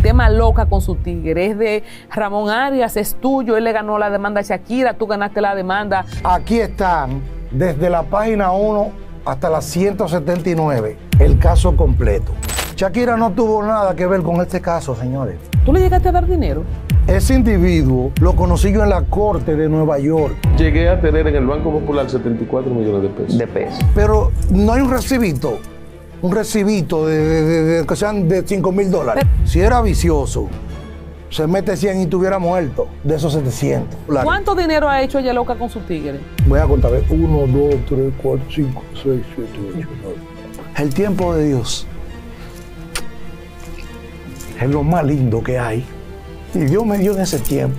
tema loca con su tigre. Es de Ramón Arias, es tuyo, él le ganó la demanda a Shakira, tú ganaste la demanda. Aquí están, desde la página 1 hasta la 179, el caso completo. Shakira no tuvo nada que ver con este caso, señores. ¿Tú le llegaste a dar dinero? Ese individuo lo conocí yo en la corte de Nueva York. Llegué a tener en el Banco Popular 74 millones de pesos. De pesos. Pero no hay un recibito un recibito de, de, de, que sean de 5 mil dólares. Si era vicioso, se mete 100 y tuviera muerto, de esos 700. ¿Cuánto dinero ha hecho ella loca con su tigre? Voy a contar, 1, 2, 3, 4, 5, 6, 7, 8, 9. El tiempo de Dios es lo más lindo que hay. Y Dios me dio en ese tiempo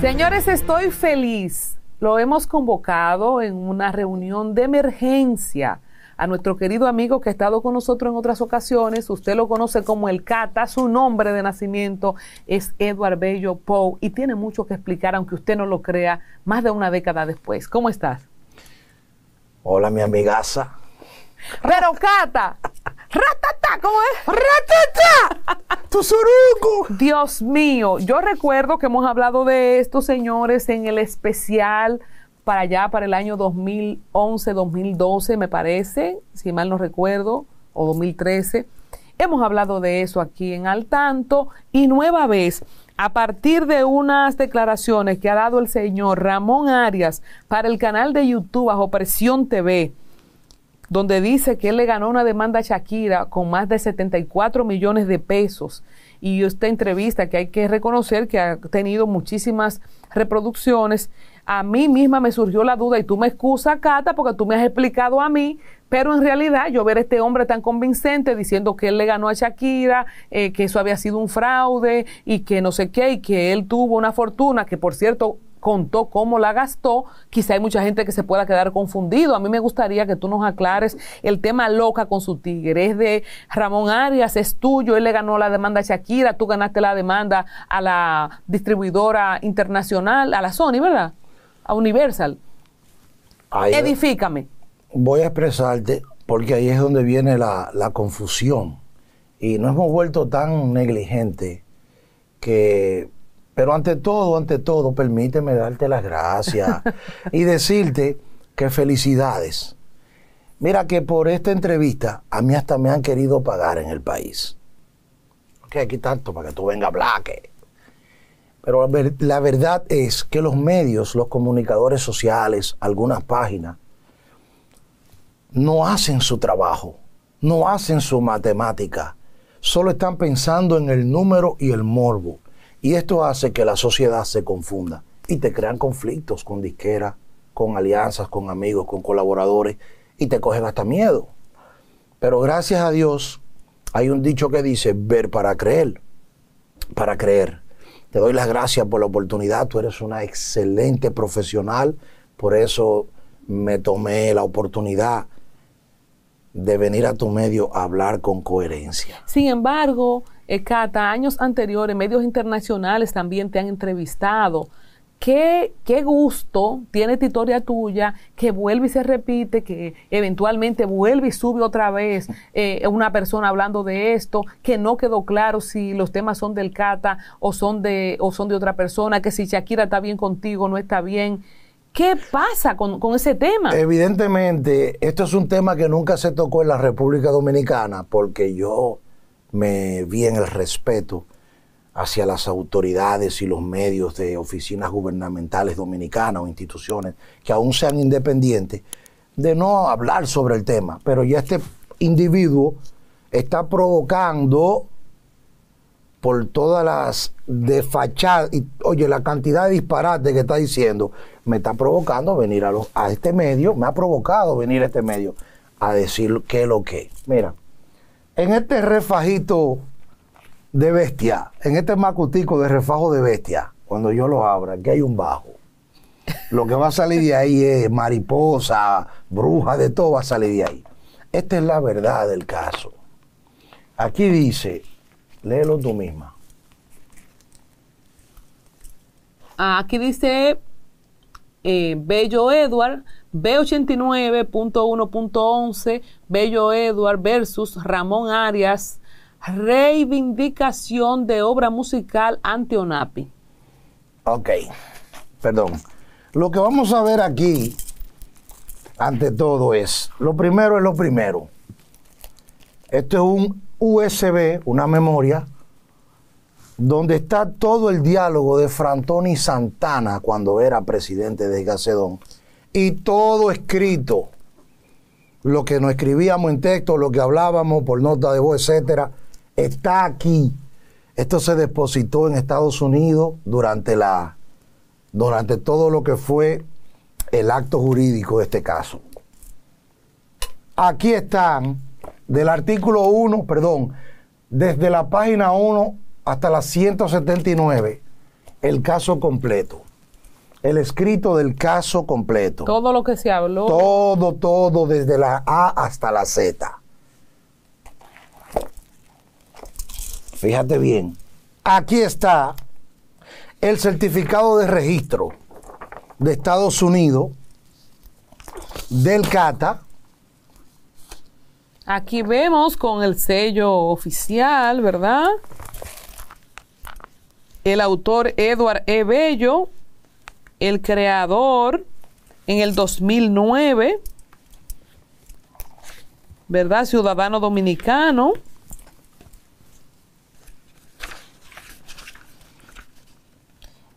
Señores, estoy feliz. Lo hemos convocado en una reunión de emergencia a nuestro querido amigo que ha estado con nosotros en otras ocasiones. Usted lo conoce como el Cata, su nombre de nacimiento es Edward Bello Poe y tiene mucho que explicar, aunque usted no lo crea, más de una década después. ¿Cómo estás? Hola, mi amigaza. Pero Cata, ¡Ratata! ¿Cómo es? ¡Ratata! ¡Tu Dios mío, yo recuerdo que hemos hablado de esto, señores, en el especial para allá, para el año 2011, 2012, me parece, si mal no recuerdo, o 2013. Hemos hablado de eso aquí en Al Tanto y nueva vez, a partir de unas declaraciones que ha dado el señor Ramón Arias para el canal de YouTube bajo Presión TV, donde dice que él le ganó una demanda a Shakira con más de 74 millones de pesos. Y esta entrevista que hay que reconocer que ha tenido muchísimas reproducciones, a mí misma me surgió la duda y tú me excusas, Cata, porque tú me has explicado a mí, pero en realidad yo ver a este hombre tan convincente diciendo que él le ganó a Shakira, eh, que eso había sido un fraude y que no sé qué, y que él tuvo una fortuna, que por cierto contó cómo la gastó. Quizá hay mucha gente que se pueda quedar confundido. A mí me gustaría que tú nos aclares el tema loca con su tigre. Es de Ramón Arias, es tuyo, él le ganó la demanda a Shakira, tú ganaste la demanda a la distribuidora internacional, a la Sony, ¿verdad? A Universal. Edifícame. Voy a expresarte porque ahí es donde viene la, la confusión. Y nos hemos vuelto tan negligente que pero ante todo, ante todo, permíteme darte las gracias y decirte que felicidades. Mira que por esta entrevista a mí hasta me han querido pagar en el país. Que aquí tanto para que tú vengas a Pero la verdad es que los medios, los comunicadores sociales, algunas páginas, no hacen su trabajo, no hacen su matemática. Solo están pensando en el número y el morbo. Y esto hace que la sociedad se confunda y te crean conflictos con disqueras, con alianzas, con amigos, con colaboradores y te cogen hasta miedo. Pero gracias a Dios hay un dicho que dice, ver para creer, para creer. Te doy las gracias por la oportunidad, tú eres una excelente profesional, por eso me tomé la oportunidad de venir a tu medio a hablar con coherencia. Sin embargo, eh, Cata, años anteriores, medios internacionales también te han entrevistado. ¿Qué, qué gusto tiene Titoria tuya que vuelve y se repite, que eventualmente vuelve y sube otra vez eh, una persona hablando de esto, que no quedó claro si los temas son del Cata o son de, o son de otra persona, que si Shakira está bien contigo, o no está bien. ¿Qué pasa con, con, ese tema? Evidentemente, esto es un tema que nunca se tocó en la República Dominicana, porque yo me vi el respeto hacia las autoridades y los medios de oficinas gubernamentales dominicanas o instituciones que aún sean independientes, de no hablar sobre el tema. Pero ya este individuo está provocando por todas las desfachadas, y, oye, la cantidad de disparates que está diciendo, me está provocando venir a, a este medio, me ha provocado venir a este medio a decir qué es lo que. Mira en este refajito de bestia, en este macutico de refajo de bestia, cuando yo lo abra, aquí hay un bajo. Lo que va a salir de ahí es mariposa, bruja, de todo va a salir de ahí. Esta es la verdad del caso. Aquí dice, léelo tú misma. Ah, aquí dice eh, Bello Edward, B89.1.11, Bello Edward versus Ramón Arias, reivindicación de obra musical ante ONAPI. Ok, perdón. Lo que vamos a ver aquí, ante todo, es, lo primero es lo primero. Esto es un USB, una memoria, donde está todo el diálogo de Frantoni Santana cuando era presidente de Gacedón y todo escrito. Lo que nos escribíamos en texto, lo que hablábamos por nota de voz, etcétera, está aquí. Esto se depositó en Estados Unidos durante la durante todo lo que fue el acto jurídico de este caso. Aquí están del artículo 1, perdón, desde la página 1 hasta la 179, el caso completo el escrito del caso completo. Todo lo que se habló. Todo, todo, desde la A hasta la Z. Fíjate bien. Aquí está el certificado de registro de Estados Unidos del CATA. Aquí vemos con el sello oficial, ¿verdad? El autor Edward E. Bello, el creador en el 2009, ¿verdad? Ciudadano dominicano.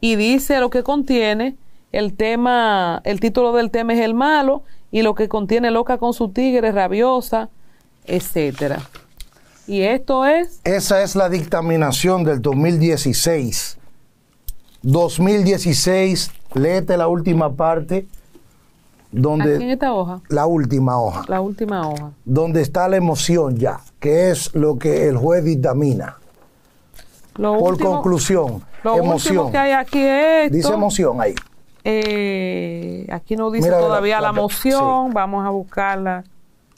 Y dice lo que contiene el tema, el título del tema es El malo y lo que contiene Loca con su tigre, Rabiosa, etcétera. Y esto es... Esa es la dictaminación del 2016 2016, léete la última parte. Donde, en esta hoja? La última hoja. La última hoja. Donde está la emoción ya, que es lo que el juez dictamina. Por conclusión, lo emoción. que hay aquí Dice emoción ahí. Eh, aquí no dice todavía la, emoción, vamos a buscarla.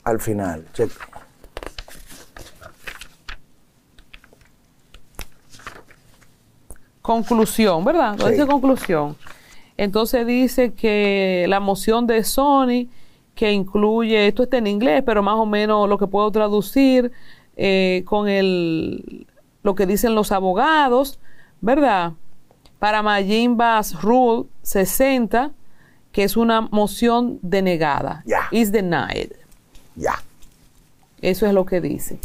Al final, cierto. conclusión, ¿verdad? dice conclusión. Entonces dice que la moción de Sony, que incluye, esto está en inglés, pero más o menos lo que puedo traducir eh, con el, lo que dicen los abogados, ¿verdad? Para Mayimba's Rule 60, que es una moción denegada. Ya. Is denied. Ya. Eso es lo que dice.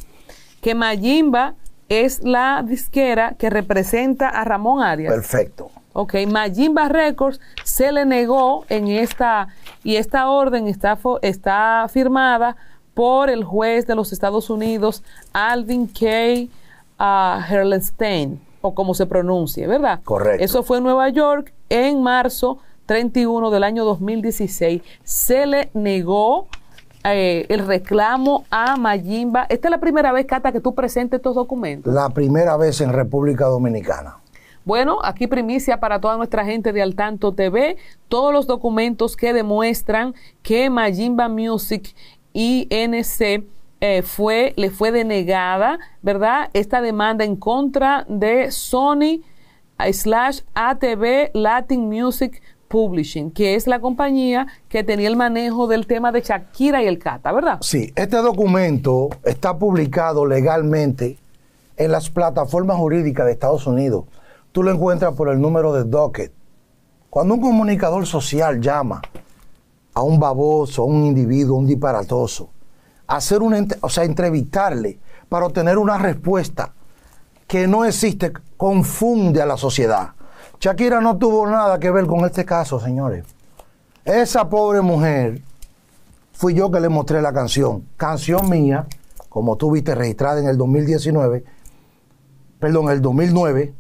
Que Mayimba es la disquera que representa a Ramón Arias. Perfecto. Ok, Majimba Records se le negó en esta, y esta orden está, está firmada por el juez de los Estados Unidos, Alvin K. Ah, Herlenstein, o como se pronuncie, ¿verdad? Correcto. Eso fue en Nueva York en marzo 31 del año 2016. Se le negó eh, el reclamo a Mayimba? ¿Esta es la primera vez, Cata, que tú presentes estos documentos? La primera vez en República Dominicana. Bueno, aquí primicia para toda nuestra gente de Al Tanto TV, todos los documentos que demuestran que Mayimba Music INC eh, fue, le fue denegada, ¿verdad? Esta demanda en contra de Sony eh, slash ATV Latin Music Publishing, que es la compañía que tenía el manejo del tema de Shakira y el Cata, ¿verdad? Sí, este documento está publicado legalmente en las plataformas jurídicas de Estados Unidos. Tú lo encuentras por el número de docket. Cuando un comunicador social llama a un baboso, a un individuo, a un disparatoso, hacer una, o sea, entrevistarle para obtener una respuesta que no existe, confunde a la sociedad. Shakira no tuvo nada que ver con este caso, señores. Esa pobre mujer, fui yo que le mostré la canción. Canción mía, como tú viste registrada en el 2019, perdón, el 2009,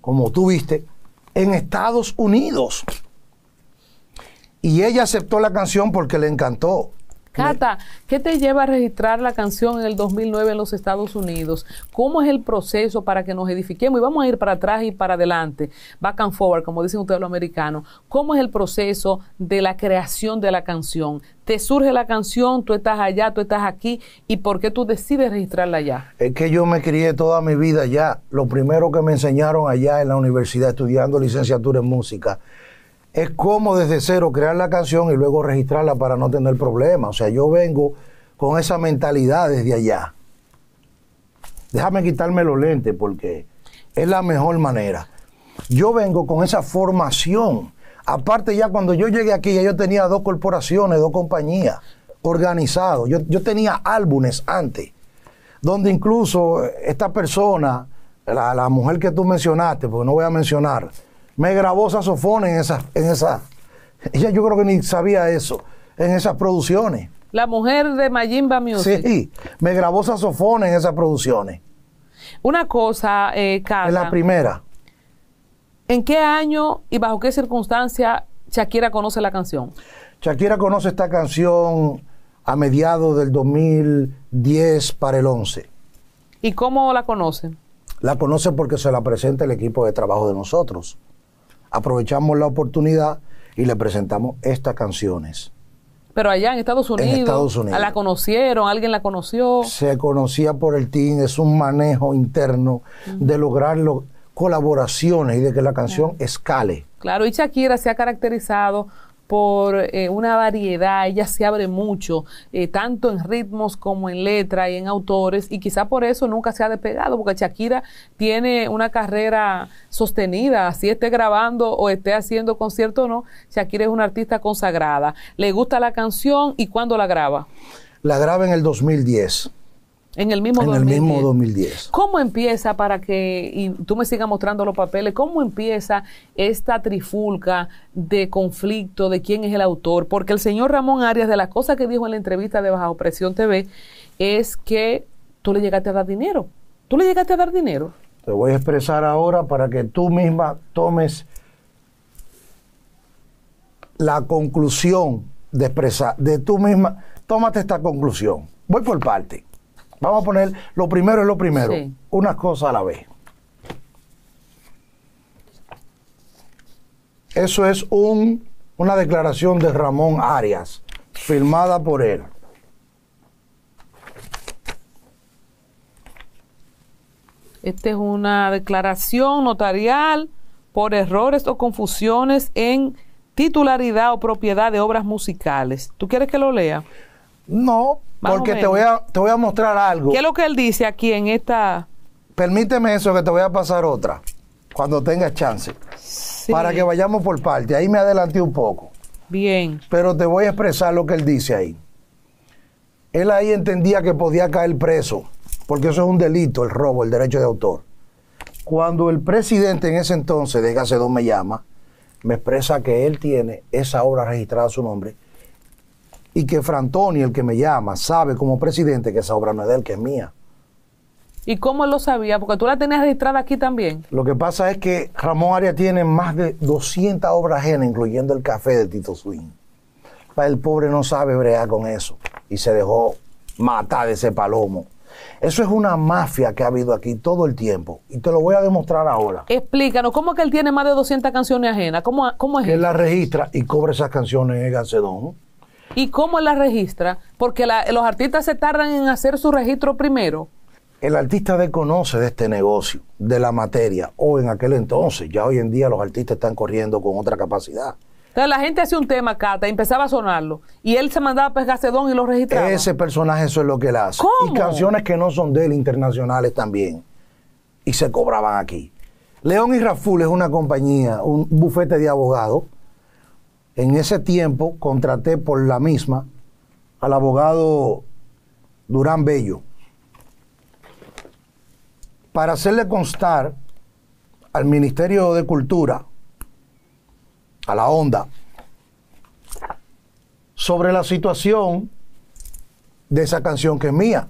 como tú viste, en Estados Unidos. Y ella aceptó la canción porque le encantó. Cata, ¿qué te lleva a registrar la canción en el 2009 en los Estados Unidos? ¿Cómo es el proceso para que nos edifiquemos? Y vamos a ir para atrás y para adelante, back and forward, como dicen ustedes los americanos. ¿Cómo es el proceso de la creación de la canción? ¿Te surge la canción? ¿Tú estás allá? ¿Tú estás aquí? ¿Y por qué tú decides registrarla allá? Es que yo me crié toda mi vida allá. Lo primero que me enseñaron allá en la universidad estudiando licenciatura en música es como desde cero crear la canción y luego registrarla para no tener problemas. O sea, yo vengo con esa mentalidad desde allá. Déjame quitarme los lentes porque es la mejor manera. Yo vengo con esa formación. Aparte ya cuando yo llegué aquí, ya yo tenía dos corporaciones, dos compañías organizadas. Yo, tenía álbumes antes, donde incluso esta persona, la, la mujer que tú mencionaste, porque no voy a mencionar, me grabó saxofones en esa, en esa. Ella yo creo que ni sabía eso, en esas producciones. La mujer de Mayimba Music. Sí, me grabó saxofones en esas producciones. Una cosa, eh, En la primera. ¿En qué año y bajo qué circunstancia Shakira conoce la canción? Shakira conoce esta canción a mediados del 2010 para el 11. ¿Y cómo la conoce? La conoce porque se la presenta el equipo de trabajo de nosotros aprovechamos la oportunidad y le presentamos estas canciones. Pero allá en Estados Unidos, en Estados Unidos. la conocieron, alguien la conoció. Se conocía por el team, es un manejo interno de lograr colaboraciones y de que la canción escale. Claro, y Shakira se ha caracterizado por eh, una variedad, ella se abre mucho, eh, tanto en ritmos como en letra y en autores, y quizá por eso nunca se ha despegado, porque Shakira tiene una carrera sostenida, si esté grabando o esté haciendo concierto o no, Shakira es una artista consagrada. ¿Le gusta la canción y cuándo la graba? La graba en el 2010 en el mismo, 2010. ¿Cómo empieza para que, y tú me sigas mostrando los papeles, cómo empieza esta trifulca de conflicto de quién es el autor? Porque el señor Ramón Arias, de las cosas que dijo en la entrevista de Baja Opresión TV, es que tú le llegaste a dar dinero. ¿Tú le llegaste a dar dinero? Te voy a expresar ahora para que tú misma tomes la conclusión de expresar, de tú misma, tómate esta conclusión. Voy por parte. Vamos a poner lo primero es lo primero, unas cosas a la vez. Eso es un, una declaración de Ramón Arias, firmada por él. Esta es una declaración notarial por errores o confusiones en titularidad o propiedad de obras musicales. ¿Tú quieres que lo lea? No, porque te voy, a, te voy a mostrar algo. ¿Qué es lo que él dice aquí en esta... Permíteme eso, que te voy a pasar otra, cuando tengas chance, para que vayamos por parte. Ahí me adelanté un poco. Bien. Pero te voy a expresar lo que él dice ahí. Él ahí entendía que podía caer preso, porque eso es un delito, el robo, el derecho de autor. Cuando el presidente en ese entonces, de dónde me llama, me expresa que él tiene esa obra registrada a su nombre y que Frantoni, el que me llama, sabe como presidente que esa obra no es de él, que es mía. ¿Y cómo lo sabía? Porque tú la tenías registrada aquí también. Lo que pasa es que Ramón Arias tiene más de 200 obras ajenas, incluyendo el café de Tito Swing. El pobre no sabe brea con eso y se dejó matar de ese palomo. Eso es una mafia que ha habido aquí todo el tiempo y te lo voy a demostrar ahora. Explícanos, ¿cómo que él tiene más de 200 canciones ajenas? ¿Cómo, cómo es que él? las registra y cobra esas canciones en el ¿Y cómo la registra? Porque los artistas se tardan en hacer su registro primero. El artista desconoce de este negocio, de la materia, o en aquel entonces, ya hoy en día los artistas están corriendo con otra capacidad. Entonces la gente hacía un tema, Cata, empezaba a sonarlo. Y él se mandaba a pescar y lo registraba. Ese personaje, eso es lo que él hace. ¿Cómo? Y canciones que no son de él, internacionales también. Y se cobraban aquí. León y Raful es una compañía, un bufete de abogados en ese tiempo contraté por la misma al abogado Durán Bello para hacerle constar al Ministerio de Cultura, a la ONDA, sobre la situación de esa canción que es mía,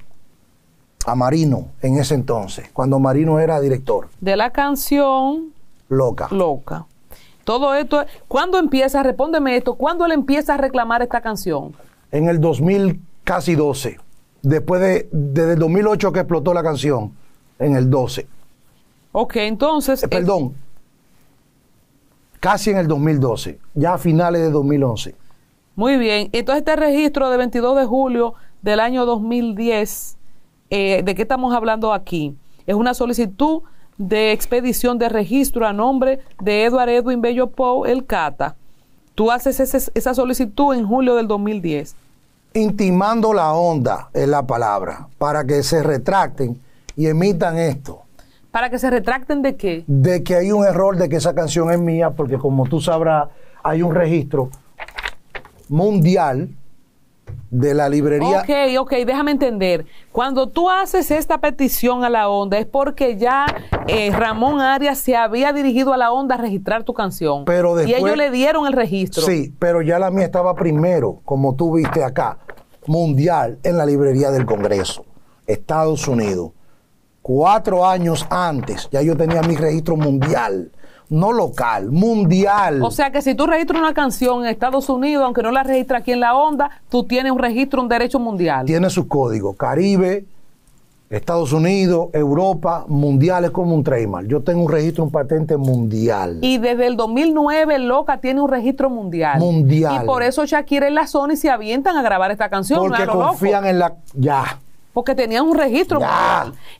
a Marino en ese entonces, cuando Marino era director. De la canción Loca. Loca. Todo esto, ¿cuándo empieza? Respóndeme esto, ¿cuándo él empieza a reclamar esta canción? En el 2000, casi 12. Después de, desde el 2008 que explotó la canción, en el 12. Ok, entonces... Eh, eh, perdón, casi en el 2012, ya a finales de 2011. Muy bien, entonces este registro de 22 de julio del año 2010, eh, ¿de qué estamos hablando aquí? Es una solicitud de expedición de registro a nombre de Edward Edwin Bello Poe, el CATA. Tú haces esa solicitud en julio del 2010. Intimando la onda es la palabra, para que se retracten y emitan esto. ¿Para que se retracten de qué? De que hay un error de que esa canción es mía, porque como tú sabrás, hay un registro mundial de la librería. Ok, ok, déjame entender. Cuando tú haces esta petición a la onda es porque ya eh, Ramón Arias se había dirigido a la onda a registrar tu canción. Pero y ellos le dieron el registro. Sí, pero ya la mía estaba primero, como tú viste acá, mundial en la librería del Congreso, Estados Unidos. Cuatro años antes ya yo tenía mi registro mundial no local, mundial. O sea que si tú registras una canción en Estados Unidos, aunque no la registras aquí en la onda, tú tienes un registro, un derecho mundial. Tiene su código, Caribe, Estados Unidos, Europa, mundial es como un trademark. Yo tengo un registro, un patente mundial. Y desde el 2009 Loca tiene un registro mundial. Mundial. Y por eso Shakira en la zona y se avientan a grabar esta canción. Porque confían en la... Ya porque tenían un registro.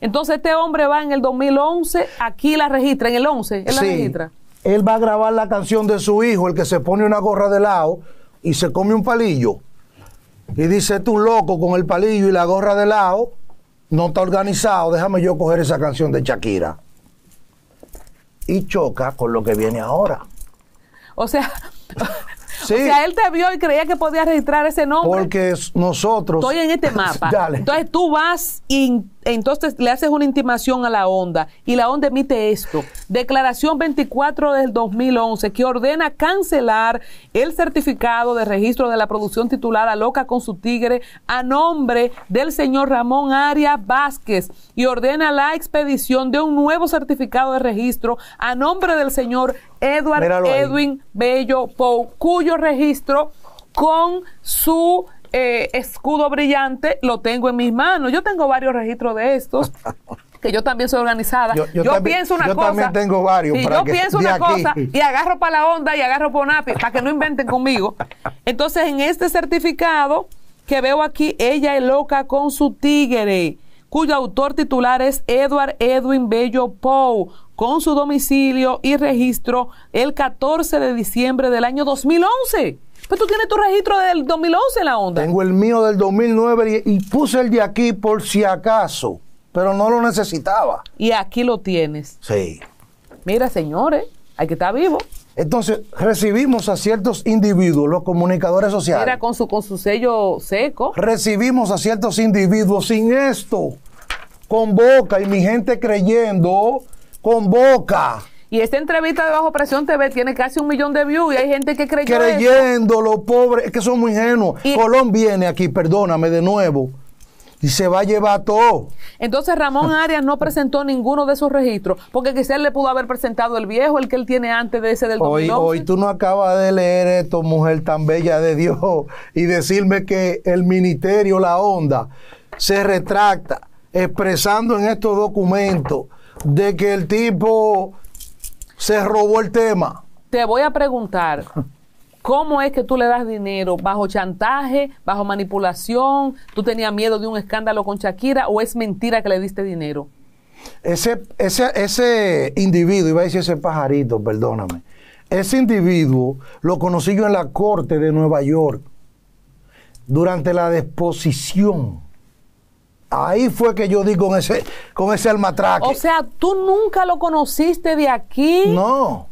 Entonces este hombre va en el 2011, aquí la registra, en el 11, él la registra. Él va a grabar la canción de su hijo, el que se pone una gorra de lado y se come un palillo. Y dice, tú loco con el palillo y la gorra de lado, no está organizado, déjame yo coger esa canción de Shakira. Y choca con lo que viene ahora. O sea, o sea, él te vio y creía que podía registrar ese nombre. Porque nosotros. Estoy en este mapa. Dale. Entonces tú vas y entonces le haces una intimación a la onda y la onda emite esto. Declaración 24 del 2011 que ordena cancelar el certificado de registro de la producción titulada Loca con su tigre a nombre del señor Ramón Aria Vázquez y ordena la expedición de un nuevo certificado de registro a nombre del señor Edward Edwin Bello Pou, cuyo registro con su eh, escudo brillante lo tengo en mis manos. Yo tengo varios registros de estos. que yo también soy organizada. Yo, pienso una cosa. Yo también tengo varios. Y yo pienso una cosa y agarro para la onda y agarro para para que no inventen conmigo. Entonces, en este certificado que veo aquí, ella es loca con su tigre, cuyo autor titular es Edward Edwin Bello Poe, con su domicilio y registro el 14 de diciembre del año 2011. Pues tú tienes tu registro del 2011 en la onda. Tengo el mío del 2009 y, puse el de aquí por si acaso, pero no lo necesitaba. Y aquí lo tienes. Sí. Mira, señores, hay que estar vivo. Entonces, recibimos a ciertos individuos, los comunicadores sociales. Mira, con su, con su sello seco. Recibimos a ciertos individuos sin esto. Convoca, y mi gente creyendo, convoca y esta entrevista de Bajo Presión TV tiene casi un millón de views y hay gente que creyó Creyendo, los pobres, es que son muy ingenuos. Y... Colón viene aquí, perdóname de nuevo y se va a llevar todo. Entonces Ramón Arias no presentó ninguno de esos registros, porque quizás le pudo haber presentado el viejo, el que él tiene antes de ese del 2011. Hoy, hoy tú no acabas de leer esto, mujer tan bella de Dios, y decirme que el ministerio, la onda, se retracta expresando en estos documentos de que el tipo se robó el tema. Te voy a preguntar, ¿cómo es que tú le das dinero? ¿Bajo chantaje? ¿Bajo manipulación? ¿Tú tenías miedo de un escándalo con Shakira o es mentira que le diste dinero? Ese, ese individuo, iba a decir ese pajarito, perdóname. Ese individuo lo conocí yo en la corte de Nueva York durante la disposición Ahí fue que yo di con ese, con ese almatraque. O sea, tú nunca lo conociste de aquí. No.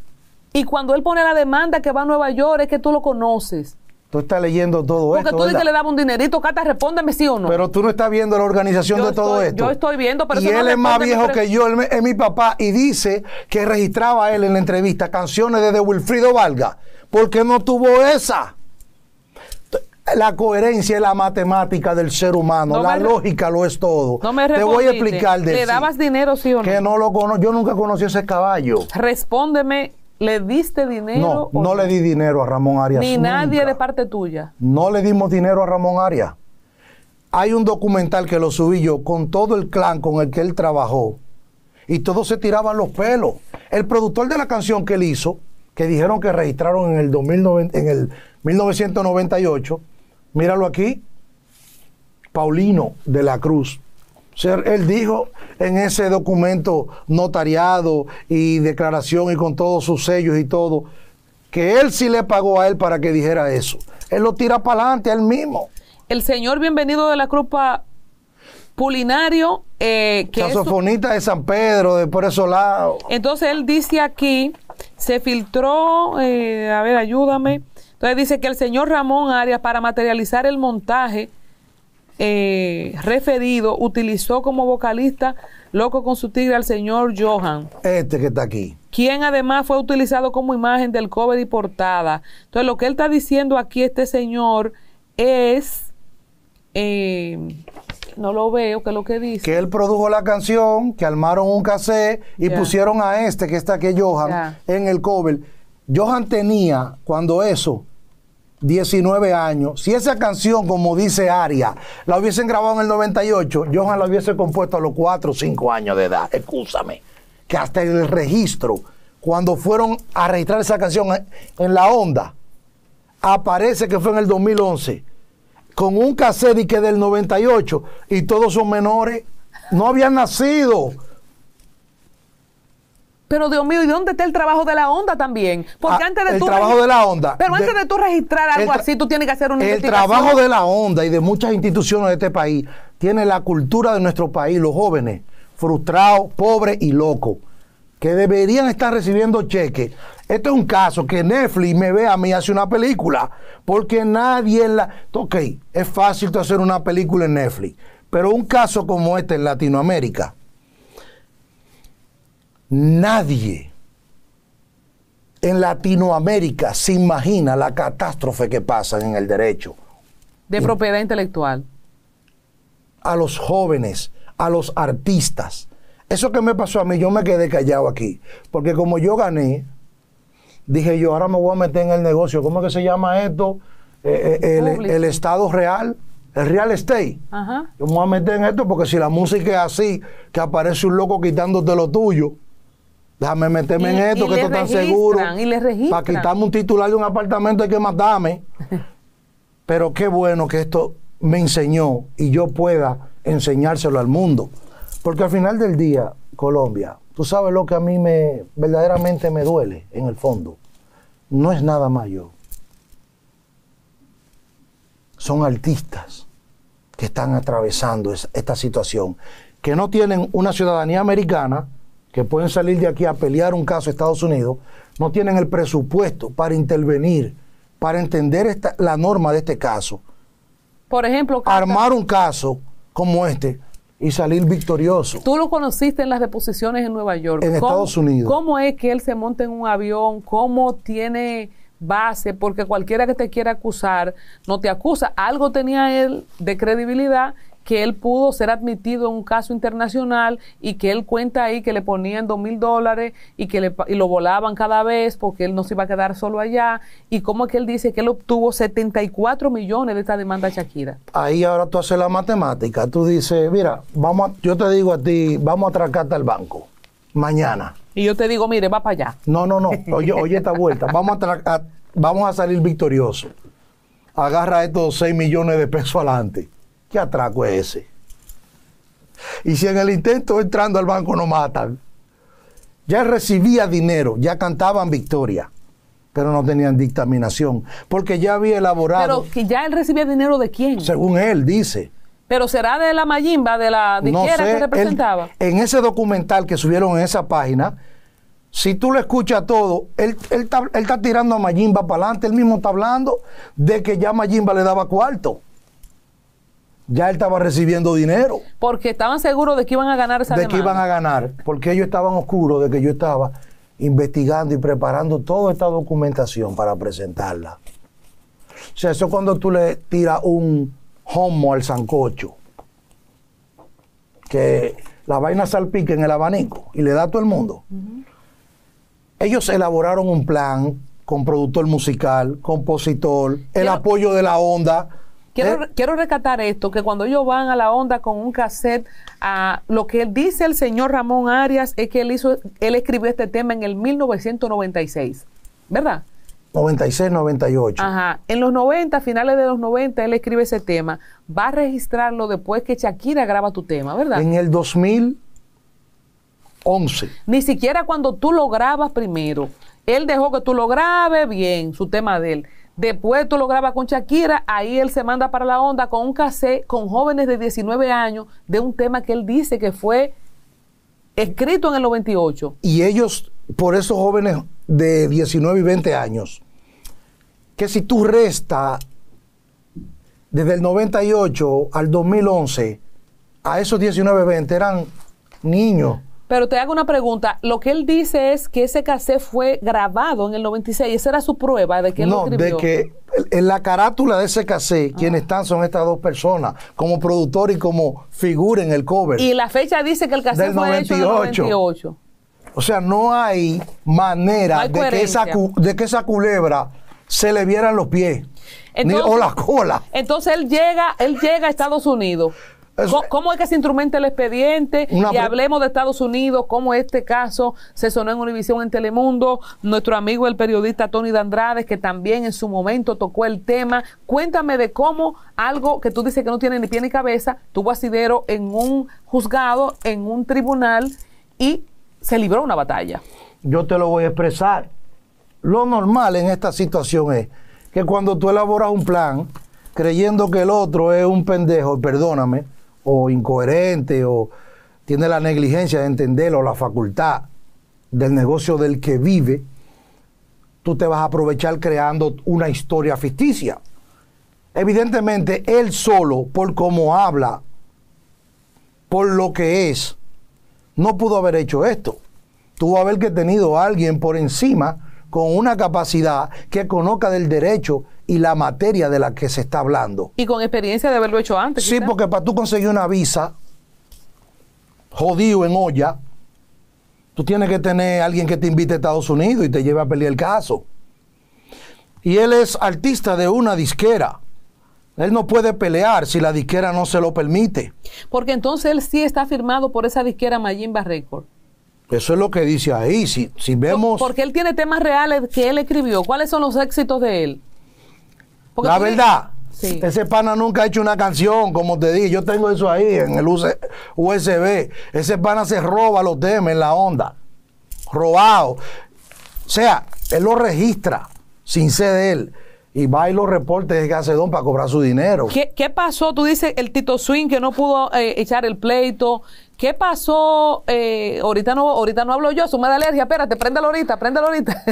Y cuando él pone la demanda que va a Nueva York, es que tú lo conoces. Tú estás leyendo todo esto. Porque tú dices que le daba un dinerito, Cata, respóndeme sí o no. Pero tú no estás viendo la organización de todo esto. Yo estoy viendo, pero Y él es más viejo que yo, él es mi papá, y dice que registraba él en la entrevista canciones de, de Wilfrido Valga. ¿Por qué no tuvo esa? la coherencia es la matemática del ser humano, la lógica lo es todo. No me Te voy a explicar ¿Le dabas dinero, sí o no? Que no lo yo nunca conocí ese caballo. Respóndeme, ¿le diste dinero? No, le di dinero a Ramón Arias. Ni nadie de parte tuya. No le dimos dinero a Ramón Arias. Hay un documental que lo subí yo con todo el clan con el que él trabajó y todos se tiraban los pelos. El productor de la canción que él hizo, que dijeron que registraron en el, 2009, en el 1998, Míralo aquí. Paulino de la Cruz. él dijo en ese documento notariado y declaración y con todos sus sellos y todo, que él sí le pagó a él para que dijera eso. Él lo tira para adelante, él mismo. El señor bienvenido de la Cruz Pulinario. Eh, que de San Pedro, de por eso lado. Entonces él dice aquí, se filtró, eh, a ver, ayúdame entonces dice que el señor Ramón Arias, para materializar el montaje eh, referido, utilizó como vocalista Loco con su tigre al señor Johan. Este que está aquí. Quien además fue utilizado como imagen del cover y portada. Entonces lo que él está diciendo aquí, este señor, es... Eh, no lo veo, qué es lo que dice. Que él produjo la canción, que armaron un cassé y pusieron a este, que está aquí, Johan, en el cover. Johan tenía, cuando eso, 19 años, si esa canción, como dice Aria, la hubiesen grabado en el 98, Johan la hubiese compuesto a los 4 o 5 años de edad, escúchame, que hasta el registro, cuando fueron a registrar esa canción en la onda, aparece que fue en el 2011, con un cassette que del 98, y todos son menores, no habían nacido. Pero Dios mío, ¿y dónde está el trabajo de la onda también? Porque ah, antes de el trabajo de la onda. Pero antes de tú registrar algo así, tú tienes que hacer un el El trabajo de la onda y de muchas instituciones de este país tiene la cultura de nuestro país, los jóvenes, frustrados, pobres y locos, que deberían estar recibiendo cheques. Este es un caso que Netflix me ve a mí hace una película, porque nadie en la. Ok, es fácil hacer una película en Netflix, pero un caso como este en Latinoamérica Nadie en Latinoamérica se imagina la catástrofe que pasa en el derecho. De propiedad intelectual. A los jóvenes, a los artistas. Eso que me pasó a mí, yo me quedé callado aquí. Porque como yo gané, dije yo, ahora me voy a meter en el negocio. ¿Cómo que se llama esto? Eh, eh, el, Estado Real, el Real Estate. Yo me voy a meter en esto porque si la música es así, que aparece un loco quitándote lo tuyo. Déjame meterme en esto, que esto está seguro. Para quitarme un titular de un apartamento hay que matarme. Pero qué bueno que esto me enseñó y yo pueda enseñárselo al mundo. Porque al final del día, Colombia, tú sabes lo que a mí me verdaderamente me duele en el fondo. No es nada más Son artistas que están atravesando esta situación, que no tienen una ciudadanía americana, que pueden salir de aquí a pelear un caso a Estados Unidos, no tienen el presupuesto para intervenir, para entender esta, la norma de este caso. Por ejemplo, armar un caso como este y salir victorioso. Tú lo conociste en las deposiciones en Nueva York. En Estados Unidos. ¿Cómo es que él se monta en un avión? ¿Cómo tiene base? Porque cualquiera que te quiera acusar no te acusa. Algo tenía él de credibilidad que él pudo ser admitido en un caso internacional y que él cuenta ahí que le ponían dos mil dólares y que le, lo volaban cada vez porque él no se iba a quedar solo allá y cómo es que él dice que él obtuvo 74 millones de esta demanda Shakira. Ahí ahora tú haces la matemática, tú dices, mira, vamos yo te digo a ti, vamos a atracarte al banco mañana. Y yo te digo, mire, va para allá. No, no, no, oye, esta vuelta, vamos a, vamos a salir victoriosos. Agarra estos 6 millones de pesos adelante ¿Qué atraco es ese? Y si en el intento entrando al banco no matan, ya recibía dinero, ya cantaban victoria, pero no tenían dictaminación, porque ya había elaborado. Pero que ya él recibía dinero de quién? Según él dice. Pero será de la Mayimba, de la dijera que representaba. en ese documental que subieron en esa página, si tú lo escuchas todo, él, él está tirando a Mayimba para adelante, él mismo está hablando de que ya Mayimba le daba cuarto ya él estaba recibiendo dinero. Porque estaban seguros de que iban a ganar esa De que iban a ganar, porque ellos estaban oscuros de que yo estaba investigando y preparando toda esta documentación para presentarla. O sea, eso cuando tú le tiras un homo al sancocho, que la vaina salpique en el abanico y le da a todo el mundo. Ellos elaboraron un plan con productor musical, compositor, el apoyo de la onda eh. Quiero, rescatar quiero recatar esto, que cuando ellos van a la onda con un cassette, a lo que dice el señor Ramón Arias es que él hizo, él escribió este tema en el 1996, ¿verdad? 96, 98. Ajá. En los 90, finales de los 90, él escribe ese tema. Va a registrarlo después que Shakira graba tu tema, ¿verdad? En el 2011. Ni siquiera cuando tú lo grabas primero. Él dejó que tú lo grabes bien, su tema de él. Después tú lo grabas con Shakira, ahí él se manda para la onda con un cassette con jóvenes de 19 años de un tema que él dice que fue escrito en el 98. Y ellos, por esos jóvenes de 19 y 20 años, que si tú restas desde el 98 al 2011, a esos 19 y 20 eran niños. Pero te hago una pregunta. Lo que él dice es que ese cassette fue grabado en el 96. Esa era su prueba de que él no, lo escribió. de que en la carátula de ese cassette, ah. quienes están son estas dos personas, como productor y como figura en el cover. Y la fecha dice que el cassette fue hecho en el 98. O sea, no hay manera de, que esa, de que esa culebra se le vieran los pies ni, o la cola. Entonces él llega, él llega a Estados Unidos ¿Cómo, es que se instrumenta el expediente? y hablemos de Estados Unidos, cómo este caso se sonó en Univisión, en Telemundo. Nuestro amigo, el periodista Tony Dandrade, que también en su momento tocó el tema. Cuéntame de cómo algo que tú dices que no tiene ni pie ni cabeza tuvo asidero en un juzgado, en un tribunal y se libró una batalla. Yo te lo voy a expresar. Lo normal en esta situación es que cuando tú elaboras un plan, creyendo que el otro es un pendejo, perdóname, o incoherente o tiene la negligencia de entenderlo, la facultad del negocio del que vive, tú te vas a aprovechar creando una historia ficticia. Evidentemente, él solo, por cómo habla, por lo que es, no pudo haber hecho esto. Tuvo haber que tenido a alguien por encima con una capacidad que conozca del derecho y la materia de la que se está hablando. Y con experiencia de haberlo hecho antes. Sí, porque para tú conseguir una visa, jodido en olla, tú tienes que tener a alguien que te invite a Estados Unidos y te lleve a pelear el caso. Y él es artista de una disquera. Él no puede pelear si la disquera no se lo permite. Porque entonces él sí está firmado por esa disquera Mayimba Record. Eso es lo que dice ahí. Si, si vemos. Porque él tiene temas reales que él escribió. ¿Cuáles son los éxitos de él? la verdad. Ese pana nunca ha hecho una canción, como te dije. Yo tengo eso ahí en el USB. Ese pana se roba los temas en la onda. Robado. O sea, él lo registra sin ser de él y va y los reportes de Gacedón para cobrar su dinero. ¿Qué, pasó? Tú dices el Tito Swing que no pudo eh, echar el pleito. ¿Qué pasó? Eh, ahorita, no, ahorita no hablo yo, eso me da alergia. Espérate, préndalo ahorita, préndalo ahorita.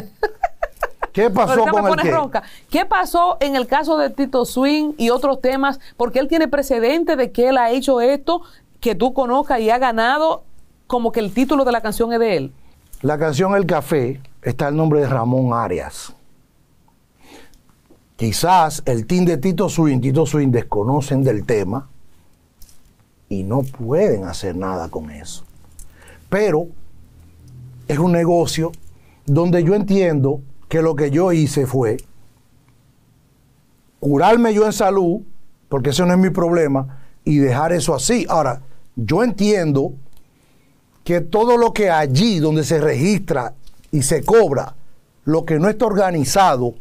¿Qué pasó ahorita con me el qué? Ronca. ¿Qué pasó en el caso de Tito Swing y otros temas? Porque él tiene precedente de que él ha hecho esto, que tú conozcas y ha ganado como que el título de la canción es de él. La canción El Café está el nombre de Ramón Arias. Quizás el team de Tito Swin, Tito Swin desconocen del tema y no pueden hacer nada con eso. Pero es un negocio donde yo entiendo que lo que yo hice fue curarme yo en salud, porque ese no es mi problema, y dejar eso así. Ahora, yo entiendo que todo lo que allí donde se registra y se cobra, lo que no está organizado,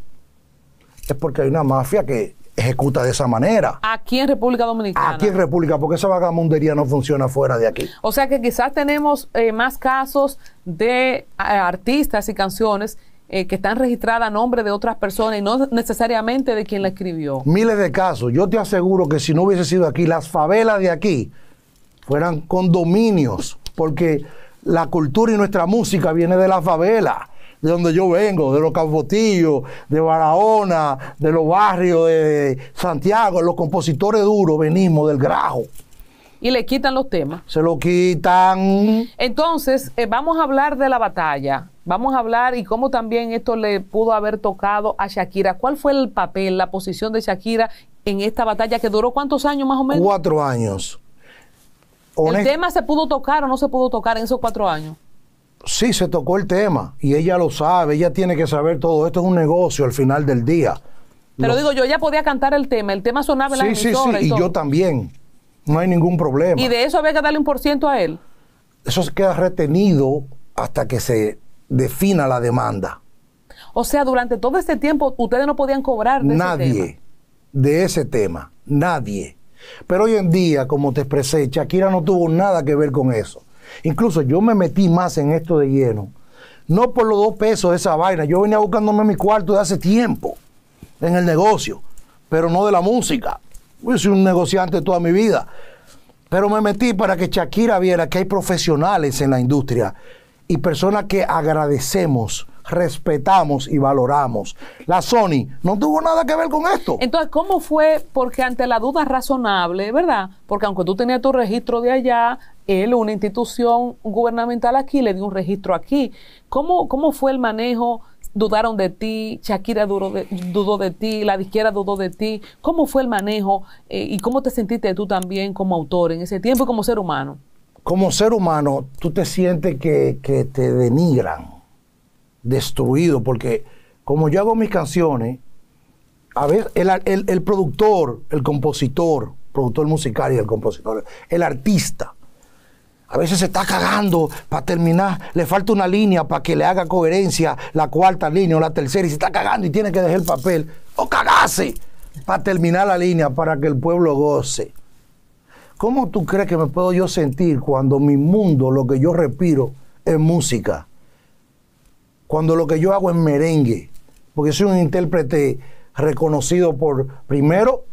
es porque hay una mafia que ejecuta de esa manera. Aquí en República Dominicana. Aquí en República, porque esa vagamundería no funciona fuera de aquí. O sea que quizás tenemos eh, más casos de eh, artistas y canciones eh, que están registradas a nombre de otras personas y no necesariamente de quien la escribió. Miles de casos. Yo te aseguro que si no hubiese sido aquí, las favelas de aquí fueran condominios, porque la cultura y nuestra música viene de la favela de donde yo vengo, de los cabotillos de Barahona, de los barrios de Santiago, los compositores duros, venimos del grajo. Y le quitan los temas. Se lo quitan. Entonces, eh, vamos a hablar de la batalla. Vamos a hablar y cómo también esto le pudo haber tocado a Shakira. ¿Cuál fue el papel, la posición de Shakira en esta batalla que duró cuántos años más o menos? Cuatro años. ¿El tema se pudo tocar o no se pudo tocar en esos cuatro años? sí se tocó el tema y ella lo sabe, ella tiene que saber todo. Esto es un negocio al final del día. pero digo yo, ya podía cantar el tema, el tema sonaba en la Sí, sí, sí, y, yo también. No hay ningún problema. ¿Y de eso había que darle un por ciento a él? Eso se queda retenido hasta que se defina la demanda. O sea, durante todo este tiempo ustedes no podían cobrar de Nadie de ese tema, nadie. Pero hoy en día, como te expresé, Shakira no tuvo nada que ver con eso. Incluso yo me metí más en esto de lleno. No por los dos pesos de esa vaina. Yo venía buscándome mi cuarto de hace tiempo en el negocio, pero no de la música. Yo soy un negociante toda mi vida. Pero me metí para que Shakira viera que hay profesionales en la industria y personas que agradecemos, respetamos y valoramos. La Sony no tuvo nada que ver con esto. Entonces, ¿cómo fue? Porque ante la duda razonable, ¿verdad? Porque aunque tú tenías tu registro de allá, él una institución gubernamental aquí le dio un registro aquí. ¿Cómo, fue el manejo? ¿Dudaron de ti? ¿Shakira dudó de, ti? ¿La izquierda dudó de ti? ¿Cómo fue el manejo eh, y cómo te sentiste tú también como autor en ese tiempo y como ser humano? Como ser humano, tú te sientes que, te denigran, destruido, porque como yo hago mis canciones, a ver, el, el, productor, el compositor, productor musical y el compositor, el artista, a veces se está cagando para terminar, le falta una línea para que le haga coherencia la cuarta línea o la tercera y se está cagando y tiene que dejar el papel o ¡Oh, cagarse para terminar la línea para que el pueblo goce. ¿Cómo tú crees que me puedo yo sentir cuando mi mundo, lo que yo respiro, es música? Cuando lo que yo hago es merengue, porque soy un intérprete reconocido por, primero,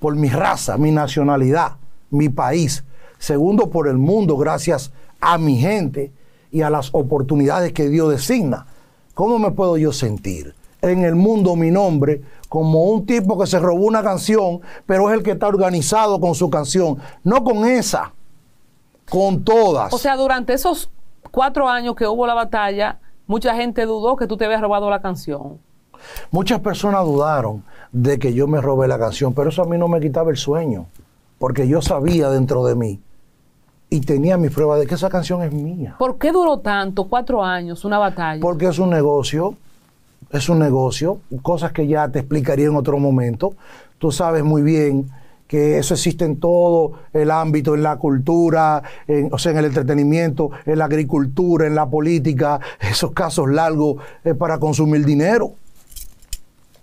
por mi raza, mi nacionalidad, mi país, segundo por el mundo gracias a mi gente y a las oportunidades que Dios designa. ¿Cómo me puedo yo sentir? En el mundo mi nombre, como un tipo que se robó una canción, pero es el que está organizado con su canción, no con esa, con todas. O sea, durante esos cuatro años que hubo la batalla, mucha gente dudó que tú te habías robado la canción. Muchas personas dudaron de que yo me robé la canción, pero eso a mí no me quitaba el sueño, porque yo sabía dentro de mí y tenía mi prueba de que esa canción es mía. ¿Por qué duró tanto, cuatro años, una batalla? Porque es un negocio, es un negocio, cosas que ya te explicaría en otro momento. Tú sabes muy bien que eso existe en todo el ámbito, en la cultura, en, o sea, en el entretenimiento, en la agricultura, en la política, esos casos largos para consumir dinero.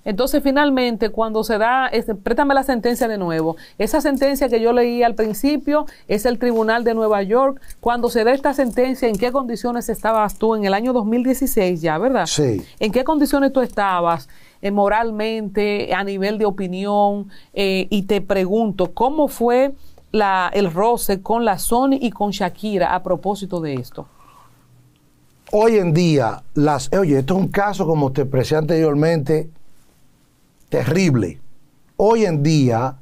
Entonces, finalmente, cuando se da, este, préstame la sentencia de nuevo. Esa sentencia que yo leí al principio es el Tribunal de Nueva York. Cuando se da esta sentencia, ¿en qué condiciones estabas tú? En el año 2016 ya, ¿verdad? Sí. ¿En qué condiciones tú estabas? Eh, moralmente, a nivel de opinión, eh, y te pregunto, ¿cómo fue el roce con la Sony y con Shakira a propósito de esto? Hoy en día, las, oye, esto es un caso, como te expresé anteriormente, terrible. Hoy en día,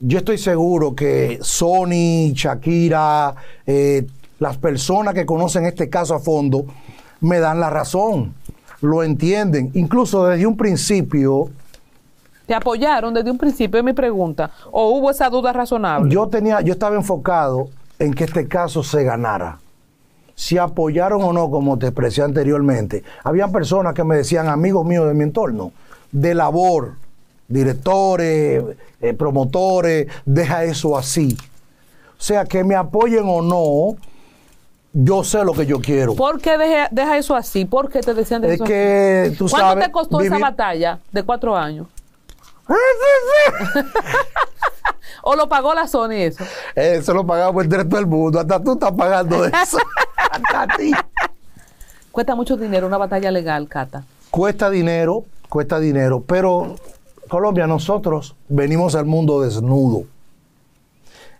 yo estoy seguro que Sony, Shakira, eh, las personas que conocen este caso a fondo, me dan la razón, lo entienden. Incluso desde un principio... Te apoyaron desde un principio en mi pregunta, o hubo esa duda razonable. Yo tenía, yo estaba enfocado en que este caso se ganara. Si apoyaron o no, como te expresé anteriormente. Había personas que me decían, amigos míos de mi entorno, de labor, directores, eh, promotores, deja eso así. O sea, que me apoyen o no, yo sé lo que yo quiero. ¿Por qué deja, eso así? ¿Por qué te decían de eso? que ¿Cuánto te costó esa batalla de cuatro años? sí! sí ¿O lo pagó la Sony eso? Eso lo pagamos el resto del mundo. Hasta tú estás pagando eso. Hasta ti. Cuesta mucho dinero una batalla legal, Cata. Cuesta dinero, cuesta dinero, pero Colombia, nosotros venimos al mundo desnudo.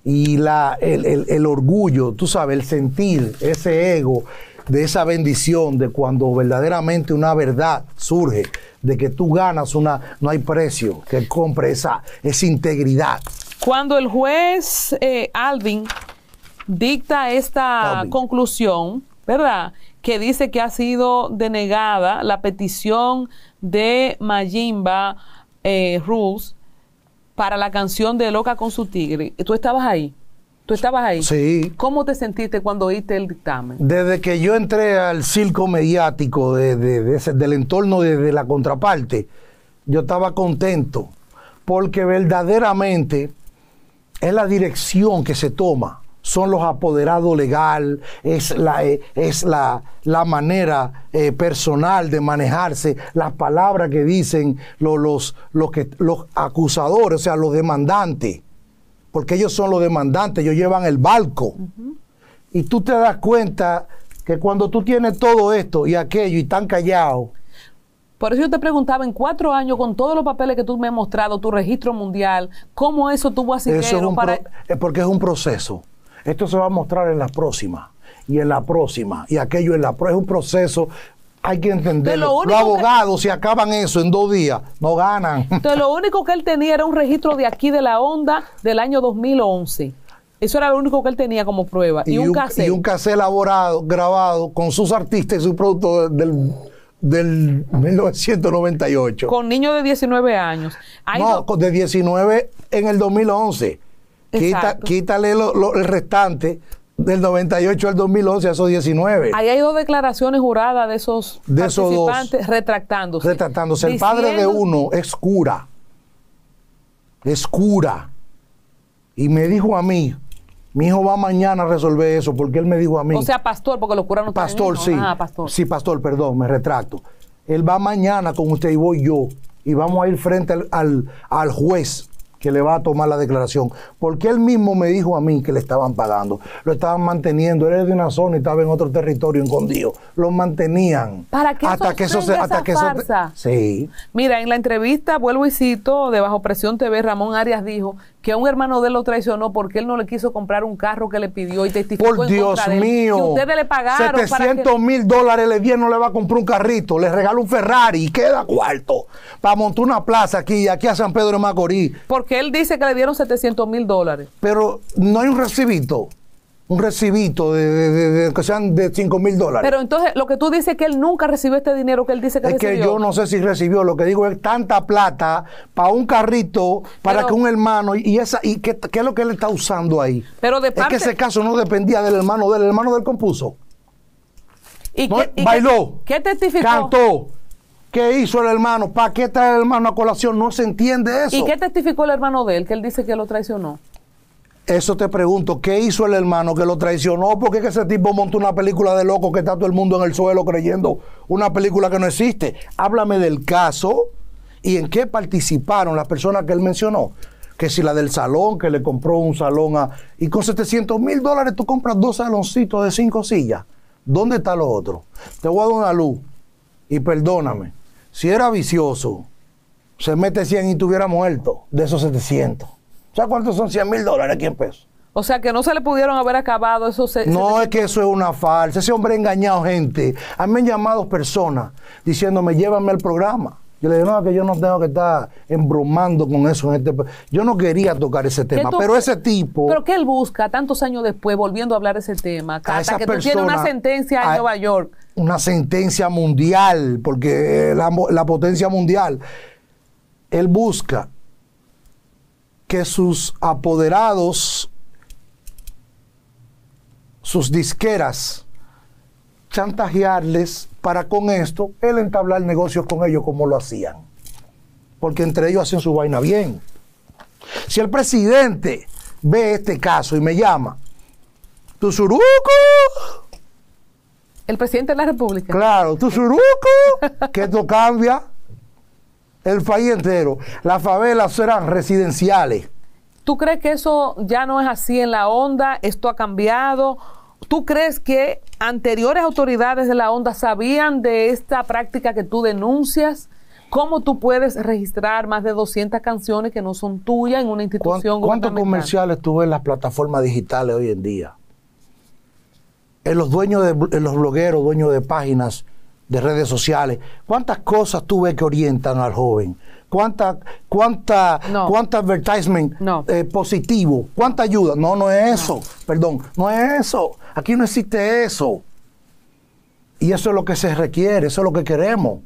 Y la, el, orgullo, tú sabes, el sentir, ese ego de esa bendición, de cuando verdaderamente una verdad surge, de que tú ganas una, no hay precio que compre esa, esa integridad. Cuando el juez eh, Alvin dicta esta conclusión, ¿verdad? que dice que ha sido denegada la petición de Mayimba eh, para la canción de Loca con su tigre. ¿Tú estabas ahí? ¿Tú estabas ahí? Sí. ¿Cómo te sentiste cuando oíste el dictamen? Desde que yo entré al circo mediático del entorno de, de la contraparte, yo estaba contento, porque verdaderamente es la dirección que se toma son los apoderados legal, es la, eh, es la, manera eh, personal de manejarse, las palabras que dicen los, los, los, que, los acusadores, o sea, los demandantes, porque ellos son los demandantes, ellos llevan el balco. Y tú te das cuenta que cuando tú tienes todo esto y aquello y están callados. por eso yo te preguntaba, en cuatro años, con todos los papeles que tú me has mostrado, tu registro mundial, ¿cómo eso tuvo así? Es eh, Porque es un proceso. Esto se va a mostrar en la próxima, y en la próxima, y aquello en la próxima. Es un proceso hay que entenderlo. Los abogados, si acaban eso en dos días, no ganan. Entonces, lo único que él tenía era un registro de aquí de la onda del año 2011. Eso era lo único que él tenía como prueba. Y, un, cassette. un elaborado, grabado con sus artistas y sus productos del, 1998. Con niños de 19 años. no, de 19 en el 2011 quítale el restante del 98 al 2011 a esos 19. Ahí hay dos declaraciones juradas de esos de participantes retractándose. Retractándose. el padre de uno es cura. Es cura. Y me dijo a mí, mi hijo va mañana a resolver eso, porque él me dijo a mí. O sea, pastor, porque los curas no Pastor, sí. Ah, pastor. Sí, pastor, perdón, me retracto. Él va mañana con usted y voy yo. Y vamos a ir frente al, al juez que le va a tomar la declaración, porque él mismo me dijo a mí que le estaban pagando, lo estaban manteniendo, él era de una zona y estaba en otro territorio escondido, lo mantenían. ¿Para hasta que eso se, hasta que Mira, en la entrevista, vuelvo y cito, de Bajo Presión TV, Ramón Arias dijo que un hermano de él lo traicionó porque él no le quiso comprar un carro que le pidió y testificó Por Dios De él. Si ustedes le pagaron 700 mil dólares le dieron, no le va a comprar un carrito, le regala un Ferrari y queda cuarto para montar una plaza aquí, aquí a San Pedro de Macorís. Porque él dice que le dieron 700 mil dólares. Pero no hay un recibito un recibito de, que sean de 5 mil dólares. Pero entonces lo que tú dices es que él nunca recibió este dinero que él dice que recibió. Es que yo no sé si recibió, lo que digo es tanta plata para un carrito, para que un hermano, y esa y qué, es lo que él está usando ahí. Pero es que ese caso no dependía del hermano del hermano del compuso. ¿Y, bailó. ¿Qué testificó? Cantó. ¿Qué hizo el hermano? ¿Para qué trae el hermano a colación? No se entiende eso. ¿Y qué testificó el hermano de él? Que él dice que lo traicionó. Eso te pregunto, ¿qué hizo el hermano que lo traicionó? ¿Por qué ese tipo montó una película de loco que está todo el mundo en el suelo creyendo una película que no existe. Háblame del caso y en qué participaron las personas que él mencionó. Que si la del salón, que le compró un salón a... Y con 700 mil dólares tú compras dos saloncitos de cinco sillas. ¿Dónde está lo otro? Te voy a dar una luz. Y perdóname, si era vicioso, se mete 100 y tuviera muerto de esos 700. ¿Sabes cuántos son 100 mil dólares aquí en pesos? O sea que no se le pudieron haber acabado esos... no, es que eso es una falsa. Ese hombre ha engañado gente. A mí me han llamado personas diciéndome, llévame al programa. Yo le digo, no, que yo no tengo que estar embromando con eso. En este Yo no quería tocar ese tema, pero ese tipo... ¿Pero qué él busca tantos años después, volviendo a hablar de ese tema? hasta que tiene tú una sentencia en Nueva York. Una sentencia mundial, porque eh, la potencia mundial. Él busca que sus apoderados, sus disqueras, chantajearles para con esto el entablar negocios con ellos como lo hacían. Porque entre ellos hacen su vaina bien. Si el presidente ve este caso y me llama, tu El presidente de la República. Claro, tu que esto cambia el país entero. Las favelas serán residenciales. ¿Tú crees que eso ya no es así en la onda? ¿Esto ha cambiado? ¿Tú crees que anteriores autoridades de la onda sabían de esta práctica que tú denuncias? ¿Cómo tú puedes registrar más de 200 canciones que no son tuyas en una institución ¿Cuántos comerciales tú en las plataformas digitales hoy en día? En los dueños de en los blogueros, dueños de páginas, de redes sociales, ¿cuántas cosas tuve que orientan al joven? ¿Cuánta, cuánta, cuánta advertisement eh, positivo? ¿Cuánta ayuda? No, no es eso. Perdón, no es eso. Aquí no existe eso. Y eso es lo que se requiere, eso es lo que queremos.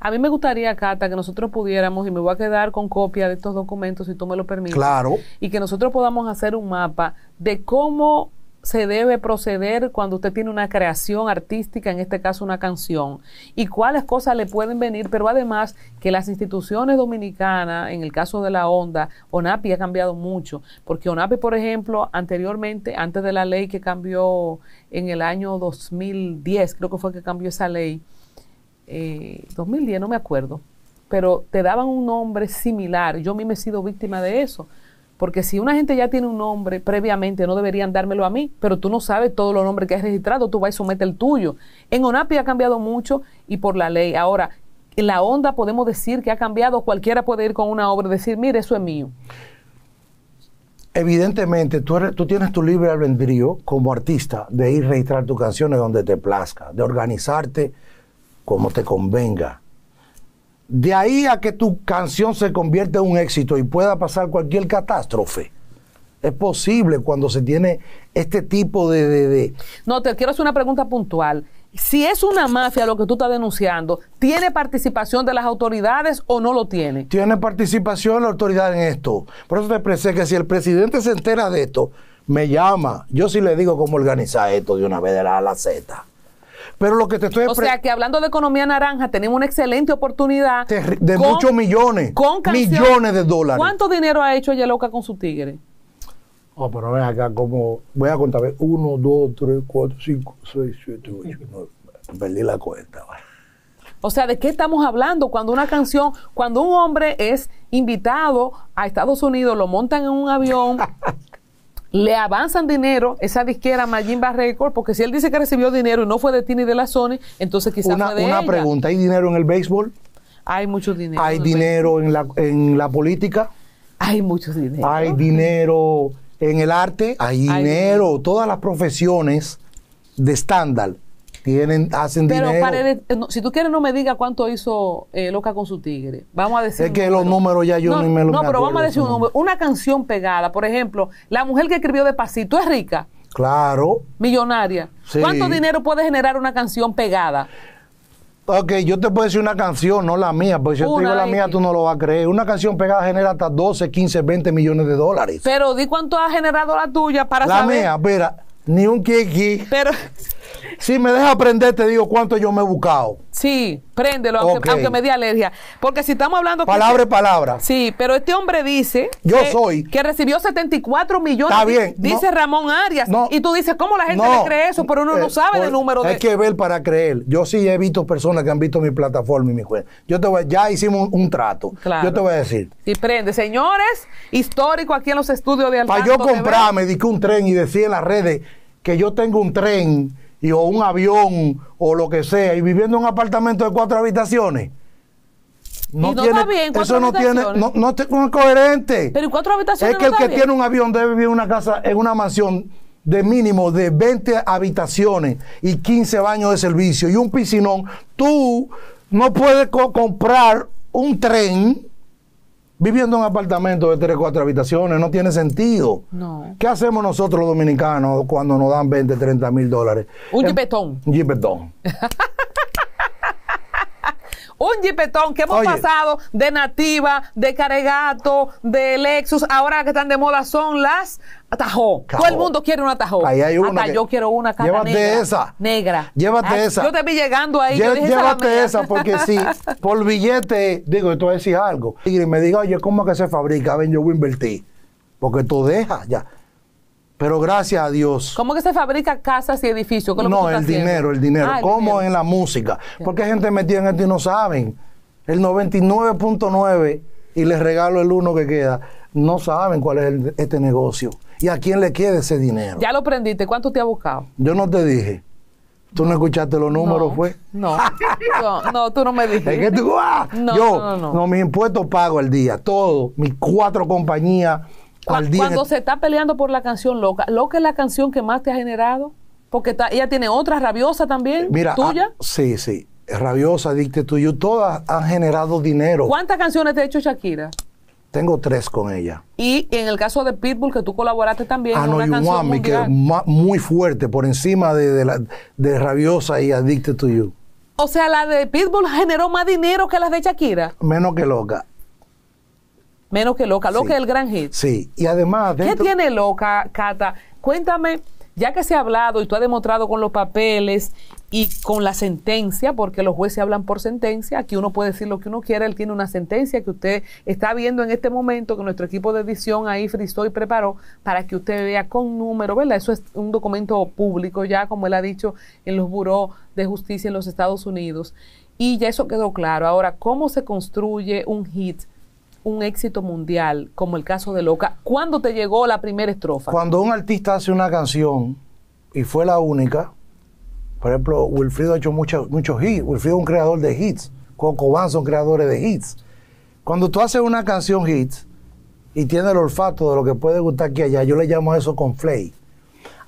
A mí me gustaría, Cata, que nosotros pudiéramos, y me voy a quedar con copia de estos documentos, si tú me lo permites. Claro. Y que nosotros podamos hacer un mapa de cómo se debe proceder cuando usted tiene una creación artística, en este caso una canción, y cuáles cosas le pueden venir, pero además que las instituciones dominicanas, en el caso de la ONDA, ONAPI ha cambiado mucho, porque ONAPI, por ejemplo, anteriormente, antes de la ley que cambió en el año 2010, creo que fue que cambió esa ley, 2010, eh, no me acuerdo, pero te daban un nombre similar, yo me he sido víctima de eso porque si una gente ya tiene un nombre previamente, no deberían dármelo a mí, pero tú no sabes todos los nombres que has registrado, tú vas y somete el tuyo. En ONAPI ha cambiado mucho y por la ley. Ahora, en la onda podemos decir que ha cambiado, cualquiera puede ir con una obra y decir, mire, eso es mío. Evidentemente, tú, tú tienes tu libre albedrío como artista de ir a registrar tus canciones donde te plazca, de organizarte como te convenga de ahí a que tu canción se convierta en un éxito y pueda pasar cualquier catástrofe. Es posible cuando se tiene este tipo de, No, te quiero hacer una pregunta puntual. Si es una mafia lo que tú estás denunciando, ¿tiene participación de las autoridades o no lo tiene? Tiene participación la autoridad en esto. Por eso te expresé que si el presidente se entera de esto, me llama. Yo sí le digo cómo organizar esto de una vez de la A la Z. Pero lo que te estoy O sea que hablando de economía naranja, tenemos una excelente oportunidad. De muchos millones. Con millones de dólares. ¿Cuánto dinero ha hecho ella loca con su tigre? Oh, pero ven acá, como. Voy a contar. uno dos tres cuatro cinco seis siete ocho 9. Perdí la cuenta. O sea, ¿de qué estamos hablando? Cuando una canción, cuando un hombre es invitado a Estados Unidos, lo montan en un avión, le avanzan dinero eh, esa disquera Mayimba Record, porque si él dice que recibió dinero y no fue de Tini de la Sony, entonces quizás una, fue de Una pregunta, ¿hay dinero en el béisbol? Hay mucho dinero. ¿Hay dinero en la, política? Hay mucho dinero. ¿Hay dinero en el arte? Hay, dinero. dinero. Todas las profesiones de estándar tienen, hacen dinero. Pero, eh, si tú quieres, no me digas cuánto hizo eh, Loca con su Tigre. Vamos a decir. Es que los números ya yo ni me los No, pero vamos a decir un número. Una canción pegada, por ejemplo, la mujer que escribió de pasito, es rica. Claro. Millonaria. ¿Cuánto dinero puede generar una canción pegada? Ok, yo te puedo decir una canción, no la mía, porque si yo te digo la mía, tú no lo vas a creer. Una canción pegada genera hasta 12, 15, 20 millones de dólares. Pero di cuánto ha generado la tuya para la saber. La mía, espera, ni un kiki. Pero. Si me deja aprender, te digo cuánto yo me he buscado. Sí, préndelo, aunque, me dé alergia. Porque si estamos hablando. Palabra es palabra. Sí, pero este hombre dice. Yo que, soy. Que recibió 74 millones. Está bien. Dice Ramón Arias. y tú dices, ¿cómo la gente le cree eso? Pero uno no eh, sabe el número de. Hay que ver para creer. Yo sí he visto personas que han visto mi plataforma y mi juez. Yo te voy, ya hicimos un, trato. Claro. Yo te voy a decir. Y prende. Señores, histórico aquí en los estudios de Alberto. Para yo comprarme, dije un tren y decía en las redes que yo tengo un tren y, o un avión o lo que sea, y viviendo en un apartamento de cuatro habitaciones. No, está bien, eso no tiene, no, no es coherente. Pero cuatro habitaciones. Es que el que tiene un avión debe vivir en una casa, en una mansión de mínimo de 20 habitaciones y 15 baños de servicio y un piscinón. Tú no puedes comprar un tren viviendo en apartamento de 3, 4 habitaciones, no tiene sentido. No. ¿Qué hacemos nosotros los dominicanos cuando nos dan 20, 30 mil dólares? Un jipetón. Em, un jipetón. un jipetón que hemos pasado de Nativa, de Caregato, de Lexus. Ahora que están de moda son las Atajó. Todo el mundo quiere una Atajó? Ahí hay una. yo quiero una negra llévate esa. Negra. Llévate esa. Yo te vi llegando ahí. llévate esa, porque si por billete, digo, tú decir algo. Y me diga, oye, ¿cómo que se fabrica? ver, yo voy a invertir. Porque tú dejas ya. Pero gracias a Dios. ¿Cómo que se fabrica casas y edificios? no, el dinero, el dinero. ¿Cómo el como en la música. Porque hay gente metida en esto y no saben. El 99.9 y les regalo el uno que queda. No saben cuál es este negocio. ¿Y a quién le queda ese dinero? Ya lo prendiste. ¿Cuánto te ha buscado? Yo no te dije. ¿Tú no escuchaste los números, no, fue? Pues? No, no, no, tú no me dijiste. ¿Es que tú, ah, no, yo, no, no, mis impuestos pago el día, todo, mis cuatro compañías, cuando se está peleando por la canción loca, ¿loca es la canción que más te ha generado? Porque ella tiene otra rabiosa también, ah, tuya. sí, sí. Rabiosa, to You, todas han generado dinero. ¿Cuántas canciones te ha hecho Shakira? Tengo tres con ella. Y en el caso de Pitbull, que tú colaboraste también. Ah, no, canción me, que muy fuerte, por encima de, de Rabiosa y Addicted to You. O sea, la de Pitbull generó más dinero que las de Shakira. Menos que loca. Menos que loca. Loca es el gran hit. Sí, y además... ¿Qué tiene loca, Cata? Cuéntame, ya que se ha hablado y tú has demostrado con los papeles y con la sentencia, porque los jueces hablan por sentencia, aquí uno puede decir lo que uno quiera, él tiene una sentencia que usted está viendo en este momento, que nuestro equipo de edición ahí frizó y preparó para que usted vea con número, ¿verdad? Eso es un documento público ya, como él ha dicho, en los buró de justicia en los Estados Unidos. Y ya eso quedó claro. Ahora, ¿cómo se construye un hit? un éxito mundial, como el caso de Loca, ¿cuándo te llegó la primera estrofa? Cuando un artista hace una canción y fue la única, por ejemplo, Wilfrido ha hecho muchos muchos hits, Wilfrido es un creador de hits, Coco Van son creadores de hits. Cuando tú haces una canción hits y tienes el olfato de lo que puede gustar aquí allá, yo le llamo a eso con flay.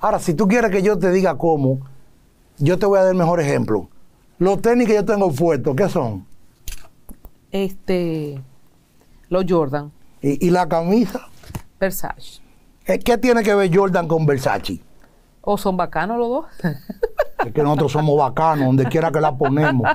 Ahora, si tú quieres que yo te diga cómo, yo te voy a dar el mejor ejemplo. Los tenis que yo tengo puestos, ¿qué son? Este. Los Jordan. ¿Y, la camisa? Versace. Eh, ¿Qué tiene que ver Jordan con Versace? ¿O son bacanos los dos? es que nosotros somos bacanos, donde quiera que la ponemos.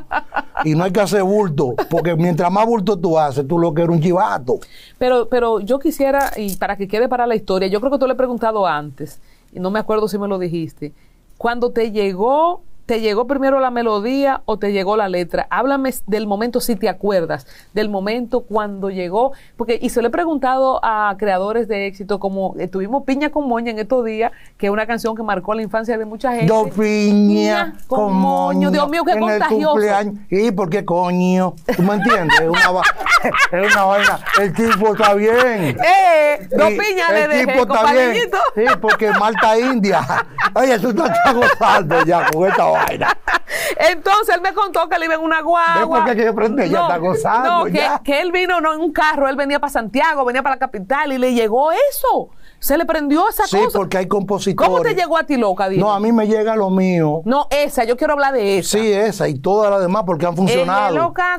Y no hay que hacer bulto, porque mientras más bulto tú haces, tú lo que eres un chivato. Pero, pero yo quisiera, y para que quede para la historia, yo creo que tú le he preguntado antes, y no me acuerdo si me lo dijiste, cuando te llegó ¿Te llegó primero la melodía o te llegó la letra? Háblame del momento, si te acuerdas, del momento cuando llegó. Porque, y se lo he preguntado a creadores de éxito, como eh, tuvimos Piña con Moña en estos días, que es una canción que marcó la infancia de mucha gente. Yo piña, con, moña. moño. Dios mío, qué en contagioso. ¿Y por qué coño? ¿Tú me entiendes? es, una es una, vaina. El tipo está bien. Eh, dos piña le dejé, El tipo está bien. Sí, porque Malta India. Oye, tú estás gozando ya con esta Entonces él me contó que él iba en una guagua. No, está gozando. que, él vino no en un carro, él venía para Santiago, venía para la capital y le llegó eso. Se le prendió esa cosa. Sí, porque hay compositores. ¿Cómo te llegó a ti, loca, Diego? No, a mí me llega lo mío. No, esa, yo quiero hablar de esa. Sí, esa y todas las demás porque han funcionado. loca,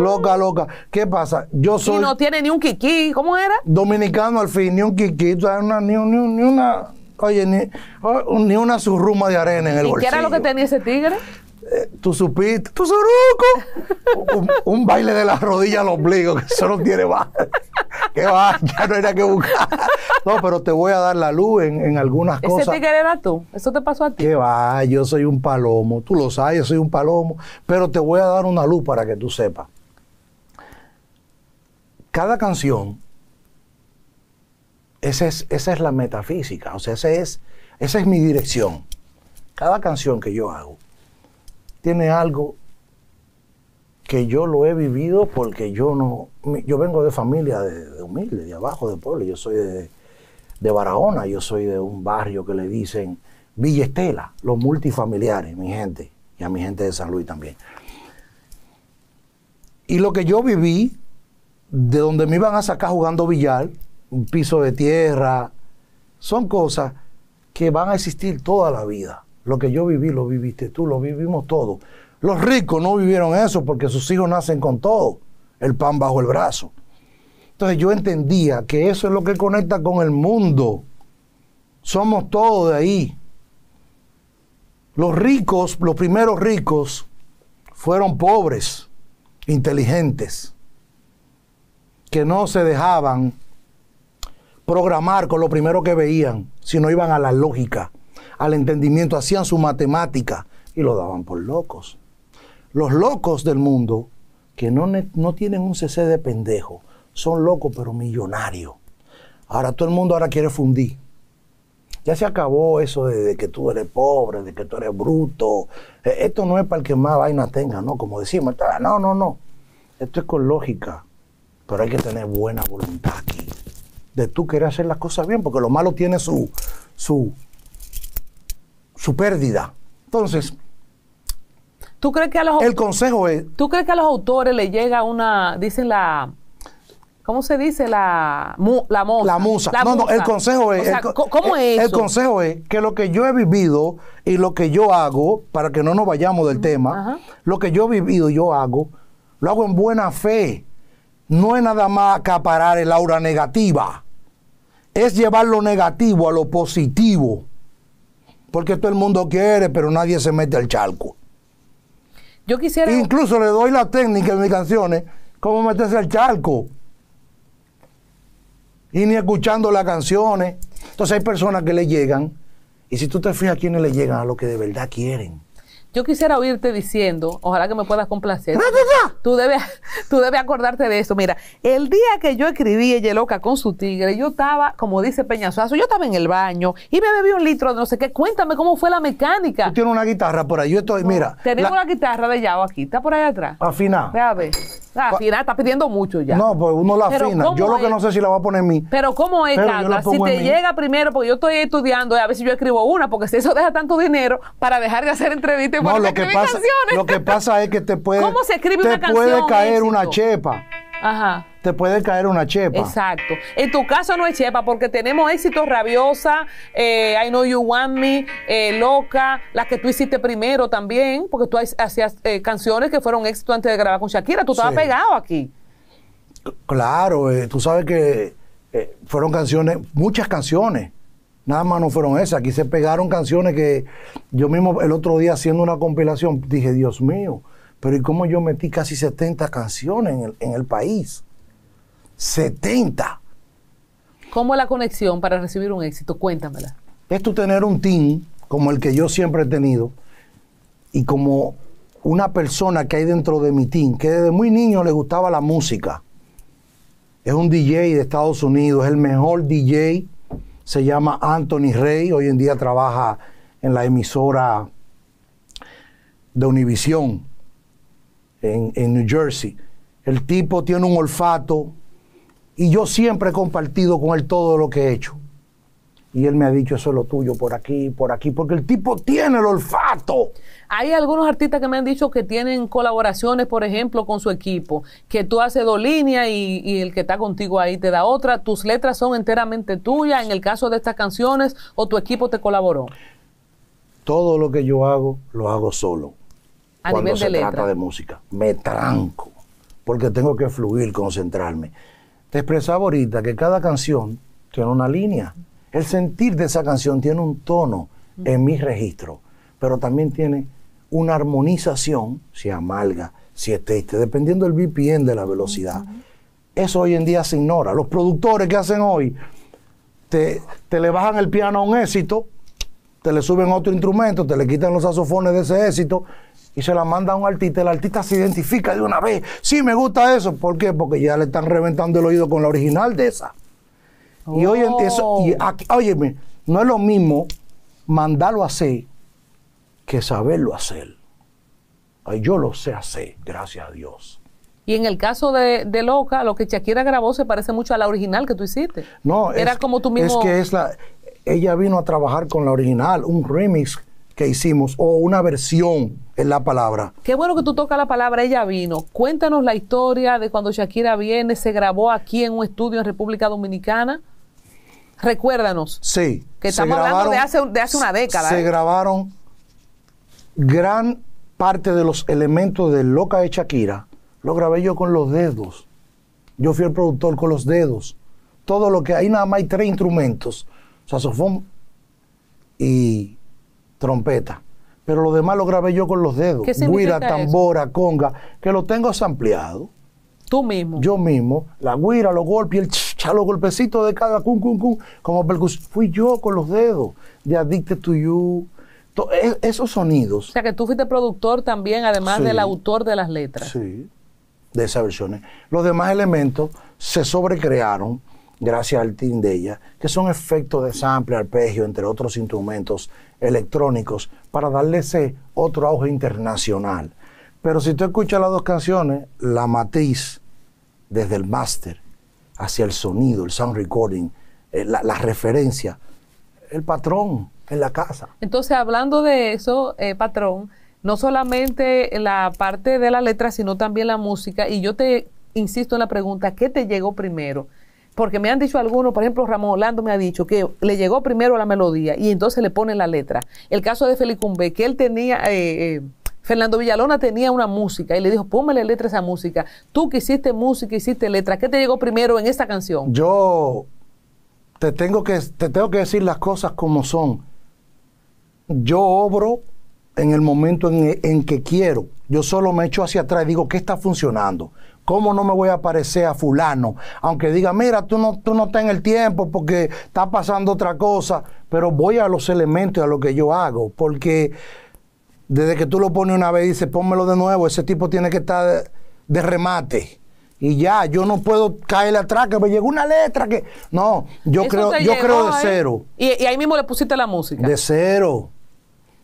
loca, loca. ¿Qué pasa? Yo soy. Y no tiene ni un kiki. ¿cómo era? Dominicano al fin, ni un kiki, una, ni una, ni una Oye, oh, ni, una surruma de arena en el bolsillo. ¿Y qué era lo que tenía ese tigre? Eh, tú supiste, tú suruco, un, baile de la rodilla al ombligo, que eso no tiene más. que va, ya no era que buscar. No, pero te voy a dar la luz en, en algunas cosas. ¿Ese tigre era tú? ¿Eso te pasó a ti? Que va, yo soy un palomo, tú lo sabes, yo soy un palomo, pero te voy a dar una luz para que tú sepas. Cada canción esa es, esa es la metafísica, o sea, esa es, esa es mi dirección. Cada canción que yo hago tiene algo que yo lo he vivido porque yo no, yo vengo de familia de, humilde, de abajo, de pueblo, yo soy de, de Barahona, yo soy de un barrio que le dicen Villa Estela, los multifamiliares, mi gente, y a mi gente de San Luis también. Y lo que yo viví, de donde me iban a sacar jugando billar, un piso de tierra. Son cosas que van a existir toda la vida. Lo que yo viví, lo viviste tú, lo vivimos todos. Los ricos no vivieron eso porque sus hijos nacen con todo, el pan bajo el brazo. Entonces yo entendía que eso es lo que conecta con el mundo. Somos todos de ahí. Los ricos, los primeros ricos, fueron pobres, inteligentes, que no se dejaban programar con lo primero que veían, si no iban a la lógica, al entendimiento, hacían su matemática y lo daban por locos. Los locos del mundo, que no, tienen un cc de pendejo, son locos pero millonarios. Ahora todo el mundo ahora quiere fundir. Ya se acabó eso de, de, que tú eres pobre, de que tú eres bruto. E, esto no es para el que más vaina tenga, ¿no? Como decimos, no, no, no. Esto es con lógica, pero hay que tener buena voluntad aquí de tú querer hacer las cosas bien, porque lo malo tiene su, su, su pérdida. Entonces, ¿Tú crees que a los, el consejo es... ¿Tú crees que a los autores le llega una, dicen la... ¿Cómo se dice? La, la musa. La no, no, el consejo es... ¿Cómo es? eso? el consejo es que lo que yo he vivido y lo que yo hago, para que no nos vayamos del tema, lo que yo he vivido y yo hago, lo hago en buena fe. No es nada más acaparar el aura negativa es llevar lo negativo a lo positivo. Porque todo el mundo quiere, pero nadie se mete al charco. Yo quisiera. Incluso le doy la técnica en mis canciones, cómo meterse al charco. Y ni escuchando las canciones. Entonces hay personas que le llegan, y si tú te fijas, quiénes le llegan a lo que de verdad quieren. Yo quisiera oírte diciendo, ojalá que me puedas complacer. tú, debes, tú debes acordarte de eso. Mira, el día que yo escribí Ella Loca con su tigre, yo estaba, como dice Peñasuazo, yo estaba en el baño y me bebí un litro de no sé qué. Cuéntame cómo fue la mecánica. Tú tienes una guitarra por ahí. Yo estoy, mira. Tenemos la... una guitarra de Yao aquí. Está por ahí atrás. Afina. Ve a ver. Ah, afina, está pidiendo mucho ya. No, pues uno la afina. Yo lo que no sé si la va a poner a mí. Pero ¿cómo es, Carla? Si te llega primero, porque yo estoy estudiando, eh, a ver si yo escribo una, porque si eso deja tanto dinero para dejar de hacer entrevistas no, lo que pasa, Lo que pasa es que te puede, te puede caer una chepa. Ajá. Te puede caer una chepa. Exacto. En tu caso no es chepa, porque tenemos éxitos rabiosa, eh, I Know You Want Me, eh, Loca, las que tú hiciste primero también, porque tú hacías eh, canciones que fueron éxito antes de grabar con Shakira. Tú estabas pegado aquí. Claro, tú sabes que fueron canciones, muchas canciones Nada más no fueron esas. Aquí se pegaron canciones que yo mismo el otro día haciendo una compilación dije, Dios mío, pero ¿y cómo yo metí casi 70 canciones en el, país? 70. ¿Cómo la conexión para recibir un éxito? Cuéntamela. Es tener un team como el que yo siempre he tenido y como una persona que hay dentro de mi team, que desde muy niño le gustaba la música. Es un DJ de Estados Unidos, es el mejor DJ se llama Anthony Rey, hoy en día trabaja en la emisora de Univisión en, en, New Jersey. El tipo tiene un olfato y yo siempre he compartido con él todo lo que he hecho. Y él me ha dicho, eso es lo tuyo, por aquí, por aquí, porque el tipo tiene el olfato. Hay algunos artistas que me han dicho que tienen colaboraciones, por ejemplo, con su equipo, que tú haces dos líneas y, el que está contigo ahí te da otra, tus letras son enteramente tuyas, en el caso de estas canciones, o tu equipo te colaboró. Todo lo que yo hago, lo hago solo. A cuando nivel se de trata de música. Me tranco, porque tengo que fluir, concentrarme. Te expresaba ahorita que cada canción tiene una línea. El sentir de esa canción tiene un tono en mi registro, pero también tiene una armonización, si amalga, si es triste, dependiendo del VPN de la velocidad. Eso hoy en día se ignora. Los productores que hacen hoy, te, te le bajan el piano a un éxito, te le suben otro instrumento, te le quitan los saxofones de ese éxito y se la manda a un artista. El artista se identifica de una vez. Sí, me gusta eso. ¿Por qué? Porque ya le están reventando el oído con la original de esa. Y hoy eso, y oh. no es lo mismo mandarlo a hacer que saberlo hacer. Ay, yo lo sé hacer, gracias a Dios. Y en el caso de, Loca, lo que Shakira grabó se parece mucho a la original que tú hiciste. No, era como tú mismo. Es que es la, ella vino a trabajar con la original, un remix que hicimos o una versión en la palabra. Qué bueno que tú tocas la palabra, ella vino. Cuéntanos la historia de cuando Shakira viene, se grabó aquí en un estudio en República Dominicana. Recuérdanos. Sí. Que estamos hablando de hace, una década. Se ¿eh? grabaron gran parte de los elementos de Loca de Shakira. Lo grabé yo con los dedos. Yo fui el productor con los dedos. Todo lo que hay, nada más hay tres instrumentos: saxofón y trompeta. Pero lo demás lo grabé yo con los dedos. Guira, tambora, conga, que lo tengo ampliado. Tú mismo. Yo mismo. La guira, los golpes, el Echar los golpecitos de cada cum, cum, cum, como percusión. Fui yo con los dedos de Addicted to You. E, esos sonidos. O sea, que tú fuiste productor también, además del autor de las letras. Sí, de esas versiones. Los demás elementos se sobrecrearon gracias al team de ella, que son efectos de sample, arpegio, entre otros instrumentos electrónicos, para darle ese otro auge internacional. Pero si tú escuchas las dos canciones, la matiz desde el máster hacia el sonido, el sound recording, eh, la, referencia, el patrón en la casa. Entonces, hablando de eso, eh, patrón, no solamente la parte de la letra, sino también la música. Y yo te insisto en la pregunta, ¿qué te llegó primero? Porque me han dicho algunos, por ejemplo, Ramón Orlando me ha dicho que le llegó primero la melodía y entonces le pone la letra. El caso de Felicumbe, que él tenía... Eh, eh Fernando Villalona tenía una música y le dijo, póngale letra a esa música. Tú que hiciste música, hiciste letra, ¿qué te llegó primero en esta canción? Yo te tengo que, te tengo que decir las cosas como son. Yo obro en el momento en, que quiero. Yo solo me echo hacia atrás y digo, ¿qué está funcionando? ¿Cómo no me voy a parecer a fulano? Aunque diga, mira, tú no, tú no estás en el tiempo porque está pasando otra cosa, pero voy a los elementos, a lo que yo hago, porque desde que tú lo pones una vez y dices, pónmelo de nuevo, ese tipo tiene que estar de, remate. Y ya, yo no puedo caerle atrás, que me llegó una letra que. No, yo creo, yo creo de cero. Y, ahí mismo le pusiste la música. De cero.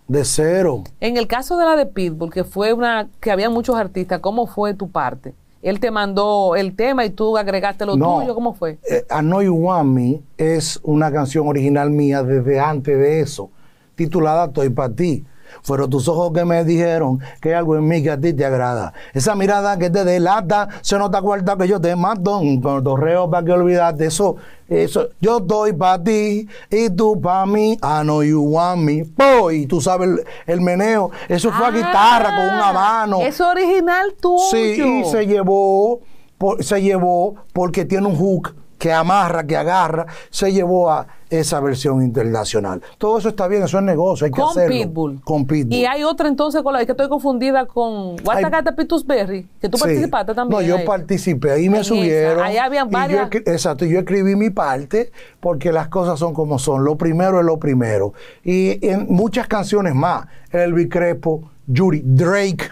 De cero. En el caso de la de Pitbull, que fue una, que había muchos artistas, ¿cómo fue tu parte? Él te mandó el tema y tú agregaste lo tuyo, ¿cómo fue? Eh, I You Want Me es una canción original mía desde antes de eso, titulada Estoy para ti fueron tus ojos que me dijeron que algo en mí que a ti te agrada. Esa mirada que te delata, se nota cuarta que yo te mato con torreo para que de eso. Eso, yo estoy para ti y tú para mí. I ah, know you want me. Boy, tú sabes el, meneo. Eso fue a ah, guitarra con una mano. Es original tú. Sí, se llevó, se llevó porque tiene un hook que amarra, que agarra. Se llevó a esa versión internacional. Todo eso está bien, eso es negocio, hay que con hacerlo. Pitbull. Con Pitbull. Y hay otra entonces con la que estoy confundida con Guatacata Pitus Berry, que tú participaste también. No, yo participé, ahí me subieron. Ahí habían varias. yo, exacto, yo escribí mi parte porque las cosas son como son. Lo primero es lo primero. Y en muchas canciones más, Elvis Crespo, Yuri, Drake,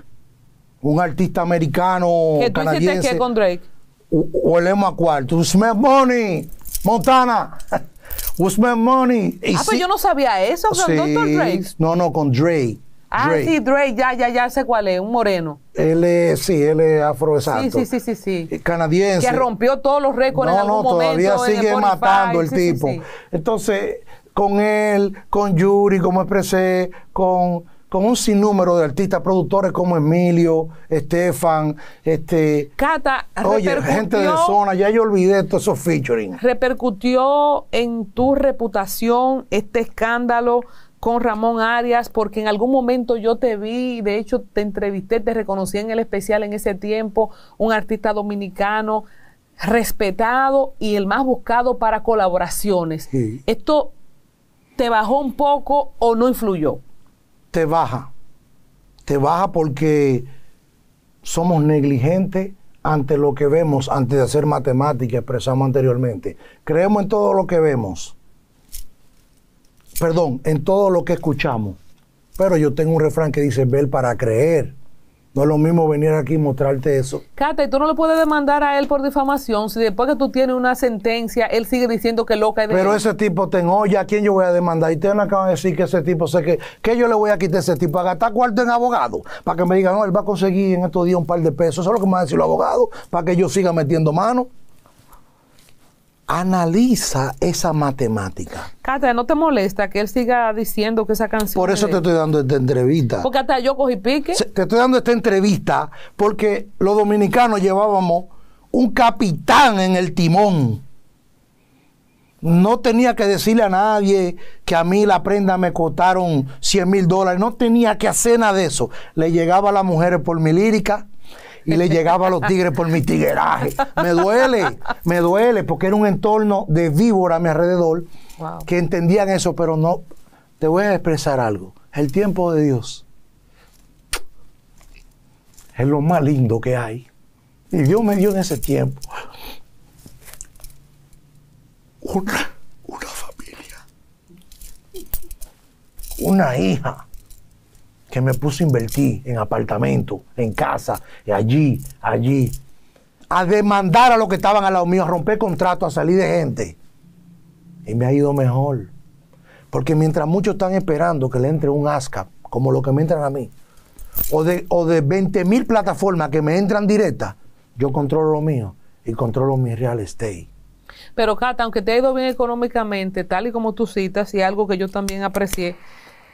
un artista americano. ¿Qué tú hiciste qué con Drake? O, a Cuarto, Smith Money, Montana. What's my money? ah, pero pues yo no sabía eso con Dr. No, no, con Dre. Ah, sí, Dre, ya, ya, ya sé cuál es, un moreno. Él es, sí, él es afro Sí, sí, sí, sí, sí. Eh, canadiense. Que rompió todos los récords en algún no, momento. No, todavía sigue matando el tipo. Entonces, con él, con Yuri, como expresé, con con un sinnúmero de artistas, productores como Emilio, Estefan, este. Cata, oye, gente de zona, ya yo olvidé todos esos featuring. ¿Repercutió en tu reputación este escándalo con Ramón Arias? Porque en algún momento yo te vi, de hecho te entrevisté, te reconocí en el especial en ese tiempo, un artista dominicano respetado y el más buscado para colaboraciones. ¿Esto te bajó un poco o no influyó? te baja. Te baja porque somos negligentes ante lo que vemos, antes de hacer matemática, expresamos anteriormente. Creemos en todo lo que vemos. Perdón, en todo lo que escuchamos. Pero yo tengo un refrán que dice, ver para creer. No es lo mismo venir aquí y mostrarte eso. Cata, y tú no le puedes demandar a él por difamación si después que tú tienes una sentencia, él sigue diciendo que loca es Pero ese tipo te enoja ¿a quién yo voy a demandar? Y te acaban de decir que ese tipo, sé que, que yo le voy a quitar ese tipo, a gastar cuarto en abogado, para que me digan, no, él va a conseguir en estos días un par de pesos. Eso es lo que me van a decir los abogados, para que yo siga metiendo mano analiza esa matemática. Cata, ¿no te molesta que él siga diciendo que esa canción... Por eso te estoy dando esta entrevista. Porque hasta yo cogí pique. Te estoy dando esta entrevista porque los dominicanos llevábamos un capitán en el timón. No tenía que decirle a nadie que a mí la prenda me costaron 100 mil dólares. No tenía que hacer nada de eso. Le llegaba a las mujeres por mi lírica y le llegaba a los tigres por mi tigueraje. Me duele, me duele, porque era un entorno de víbora a mi alrededor que entendían eso, pero no. Te voy a expresar algo. El tiempo de Dios es lo más lindo que hay. Y Dios me dio en ese tiempo una, una familia, una hija que me puse a invertir en apartamento, en casa, allí, allí, a demandar a los que estaban al lado mío, a romper contratos, a salir de gente. Y me ha ido mejor. Porque mientras muchos están esperando que le entre un ASCAP, como lo que me entran a mí, o de, o de 20 mil plataformas que me entran directas, yo controlo lo mío y controlo mi real estate. Pero Cata, aunque te ha ido bien económicamente, tal y como tú citas, y algo que yo también aprecié,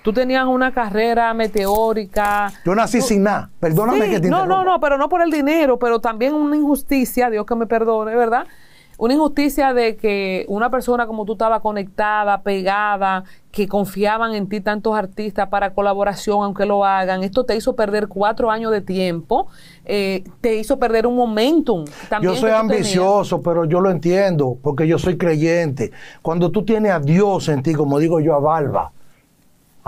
Tú tenías una carrera meteórica. Yo nací sin nada. Perdóname que te No, no, no, pero no por el dinero, pero también una injusticia, Dios que me perdone, ¿verdad? Una injusticia de que una persona como tú estaba conectada, pegada, que confiaban en ti tantos artistas para colaboración, aunque lo hagan. Esto te hizo perder cuatro años de tiempo, eh, te hizo perder un momentum. yo soy ambicioso, pero yo lo entiendo, porque yo soy creyente. Cuando tú tienes a Dios en ti, como digo yo a Balba,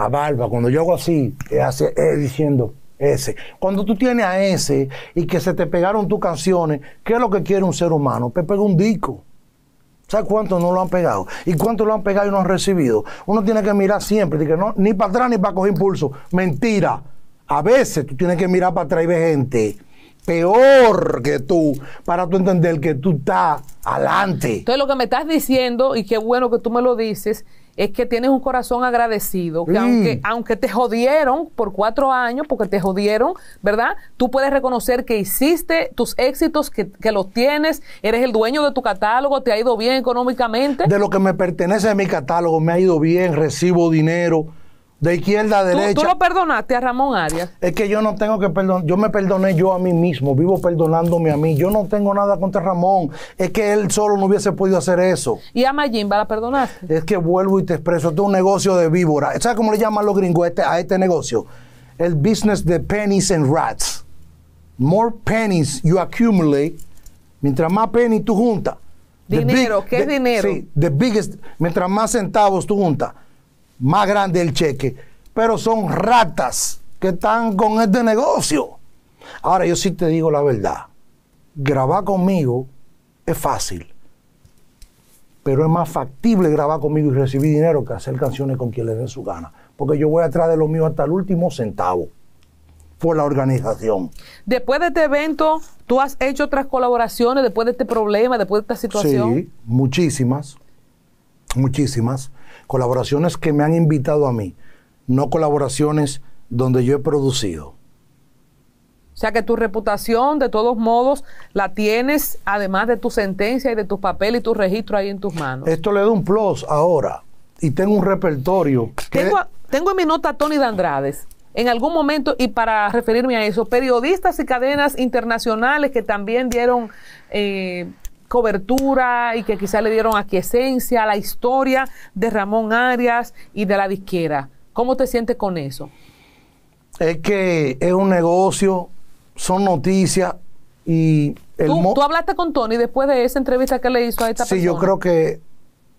a barba, cuando yo hago así, es e diciendo ese. Cuando tú tienes a ese y que se te pegaron tus canciones, ¿qué es lo que quiere un ser humano? Te pega un disco. ¿Sabes cuántos no lo han pegado? ¿Y cuántos lo han pegado y no han recibido? Uno tiene que mirar siempre, que no, ni para atrás ni para coger impulso. Mentira. A veces tú tienes que mirar para atrás y ver gente peor que tú para tú entender que tú estás adelante. Entonces lo que me estás diciendo, y qué bueno que tú me lo dices, es que tienes un corazón agradecido, que mm. aunque, aunque te jodieron por cuatro años, porque te jodieron, ¿verdad? Tú puedes reconocer que hiciste tus éxitos, que, que los tienes, eres el dueño de tu catálogo, te ha ido bien económicamente. De lo que me pertenece a mi catálogo, me ha ido bien, recibo dinero de izquierda a derecha. ¿Tú, ¿Tú, lo perdonaste a Ramón Arias? Es que yo no tengo que perdonar. Yo me perdoné yo a mí mismo. Vivo perdonándome a mí. Yo no tengo nada contra Ramón. Es que él solo no hubiese podido hacer eso. ¿Y a Mayimba la perdonaste? Es que vuelvo y te expreso. Esto es un negocio de víbora. ¿Sabes cómo le llaman los gringos a este, este negocio? El business de pennies and rats. More pennies you accumulate. Mientras más pennies tú juntas. Dinero. ¿Qué es dinero? Sí. The biggest. Mientras más centavos tú juntas más grande el cheque. Pero son ratas que están con este negocio. Ahora yo sí te digo la verdad. Grabar conmigo es fácil. Pero es más factible grabar conmigo y recibir dinero que hacer canciones con quien le den su gana. Porque yo voy atrás de lo mío hasta el último centavo por la organización. Después de este evento, ¿tú has hecho otras colaboraciones después de este problema, después de esta situación? Sí, muchísimas, muchísimas colaboraciones que me han invitado a mí, no colaboraciones donde yo he producido. O sea que tu reputación, de todos modos, la tienes, además de tu sentencia y de tu papel y tu registro ahí en tus manos. Esto le da un plus ahora. Y tengo un repertorio. Tengo, en mi nota a Tony de en algún momento, y para referirme a eso, periodistas y cadenas internacionales que también dieron eh, cobertura y que quizá le dieron aquiescencia a la historia de Ramón Arias y de la disquera. ¿Cómo te sientes con eso? Es que es un negocio, son noticias y... El ¿Tú, tú hablaste con Tony después de esa entrevista que le hizo a esta persona. Sí, yo creo que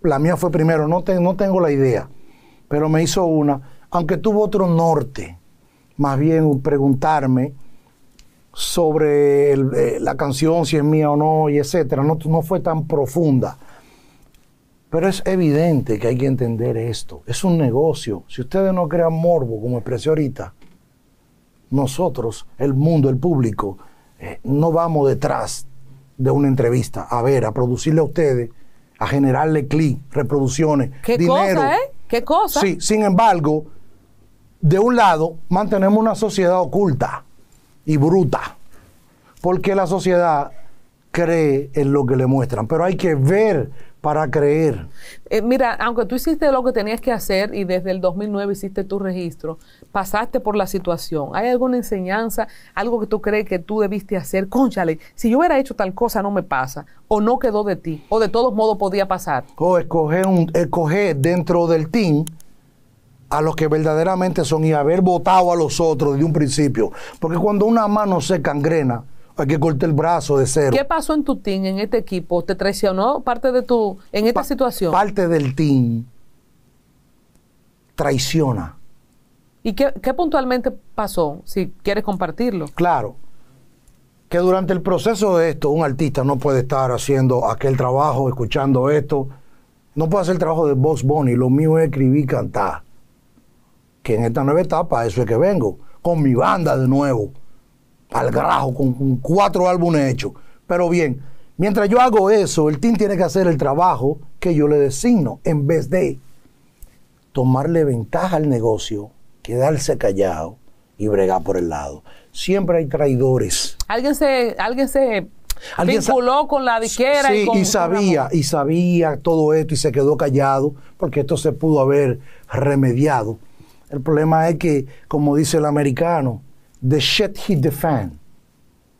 la mía fue primero, no, no tengo la idea, pero me hizo una, aunque tuvo otro norte, más bien preguntarme sobre eh, la canción, si es mía o no, y etcétera. No, fue tan profunda. Pero es evidente que hay que entender esto. Es un negocio. Si ustedes no crean morbo, como expresé ahorita, nosotros, el mundo, el público, eh, no vamos detrás de una entrevista a ver, a producirle a ustedes, a generarle clic, reproducciones, ¿Qué dinero. Cosa, ¿eh? ¿Qué cosa? Sí, sin embargo, de un lado mantenemos una sociedad oculta y bruta, porque la sociedad cree en lo que le muestran, pero hay que ver para creer. Eh, mira, aunque tú hiciste lo que tenías que hacer y desde el 2009 hiciste tu registro, pasaste por la situación. ¿Hay alguna enseñanza, algo que tú crees que tú debiste hacer? Conchale, si yo hubiera hecho tal cosa no me pasa, o no quedó de ti, o de todos modos podía pasar. O escoger, un, escoger dentro del team a los que verdaderamente son y haber votado a los otros desde un principio. Porque cuando una mano se cangrena, hay que cortar el brazo de cero. ¿Qué pasó en tu team, en este equipo? ¿Te traicionó parte de tu, en esta situación? Parte del team traiciona. ¿Y qué, puntualmente pasó? Si quieres compartirlo. Claro. Que durante el proceso de esto, un artista no puede estar haciendo aquel trabajo, escuchando esto. No puede hacer el trabajo de Boss Bonnie Lo mío es escribir y cantar que en esta nueva etapa eso es que vengo, con mi banda de nuevo, al grajo, con, cuatro álbumes hechos. Pero bien, mientras yo hago eso, el team tiene que hacer el trabajo que yo le designo, en vez de tomarle ventaja al negocio, quedarse callado y bregar por el lado. Siempre hay traidores. Alguien se, alguien se vinculó con la disquera. y, sabía, y sabía todo esto y se quedó callado, porque esto se pudo haber remediado el problema es que, como dice el americano, the shit hit the fan.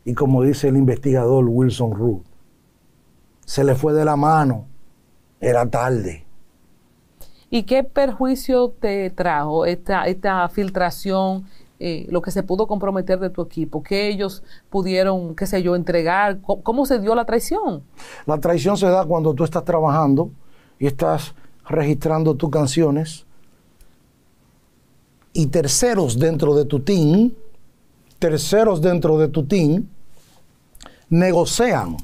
Y como dice el investigador Wilson Root, se le fue de la mano, era tarde. ¿Y qué perjuicio te trajo esta, filtración, eh, lo que se pudo comprometer de tu equipo? ¿Qué ellos pudieron, qué sé yo, entregar? ¿Cómo, se dio la traición? La traición se da cuando tú estás trabajando y estás registrando tus canciones y terceros dentro de tu team, terceros dentro de tu team, negocian.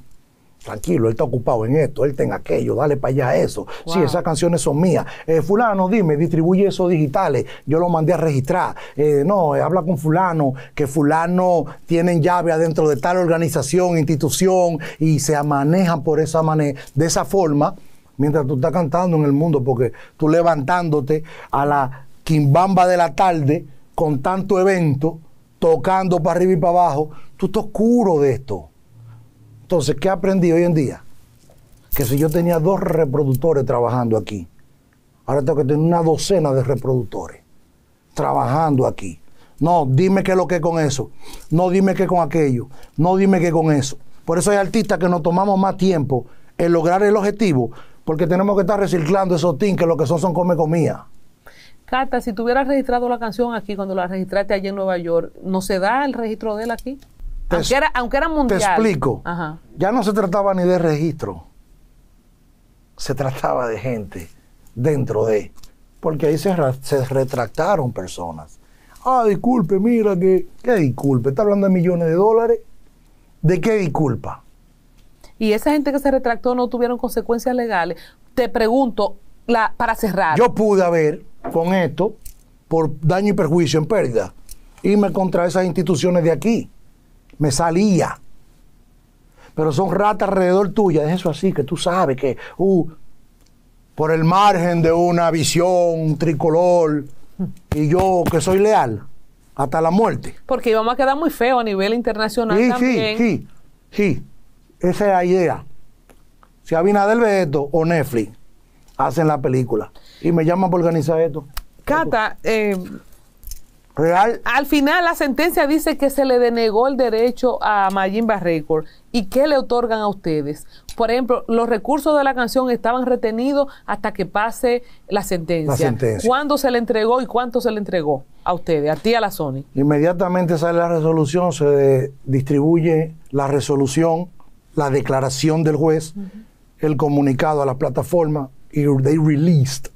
Tranquilo, él está ocupado en esto, él tenga aquello, dale para allá eso. Sí, esas canciones son mías. Eh, fulano, dime, distribuye esos digitales. Yo lo mandé a registrar. Eh, no, eh, habla con fulano, que fulano tienen llave adentro de tal organización, institución, y se manejan por esa manera, de esa forma, mientras tú estás cantando en el mundo, porque tú levantándote a la quimbamba de la tarde, con tanto evento, tocando para arriba y para abajo, tú estás oscuro de esto. Entonces, ¿qué aprendí hoy en día? Que si yo tenía dos reproductores trabajando aquí, ahora tengo que tener una docena de reproductores trabajando aquí. No, dime qué es lo que con eso. No dime qué con aquello. No dime qué con eso. Por eso hay artistas que nos tomamos más tiempo en lograr el objetivo, porque tenemos que estar reciclando esos tin que lo que son son come comida. Cata, si tuvieras registrado la canción aquí cuando la registraste allí en Nueva York, ¿no se da el registro de él aquí? aunque, era, mundial. Te explico. Ya no se trataba ni de registro. Se trataba de gente dentro de. Porque ahí se, retractaron personas. Ah, disculpe, mira que. ¿Qué disculpe? Está hablando de millones de dólares. ¿De qué disculpa? Y esa gente que se retractó no tuvieron consecuencias legales. Te pregunto, para cerrar. Yo pude haber con esto por daño y perjuicio en pérdida. Irme contra esas instituciones de aquí. Me salía. Pero son ratas alrededor tuya. Es eso así, que tú sabes que uh, por el margen de una visión tricolor y yo que soy leal hasta la muerte. Porque íbamos a quedar muy feo a nivel internacional sí, Sí, sí, Esa es la idea. Si Abinadel del veto o Netflix, hacen la película. Y me llaman para organizar esto. Cata, eh, Real. Al final la sentencia dice que se le denegó el derecho a Mayimba Record. ¿Y qué le otorgan a ustedes? Por ejemplo, los recursos de la canción estaban retenidos hasta que pase la sentencia. La ¿Cuándo se le entregó y cuánto se le entregó a ustedes, a ti a la Sony? Inmediatamente sale la resolución, se distribuye la resolución, la declaración del juez, el comunicado a la plataforma y they released,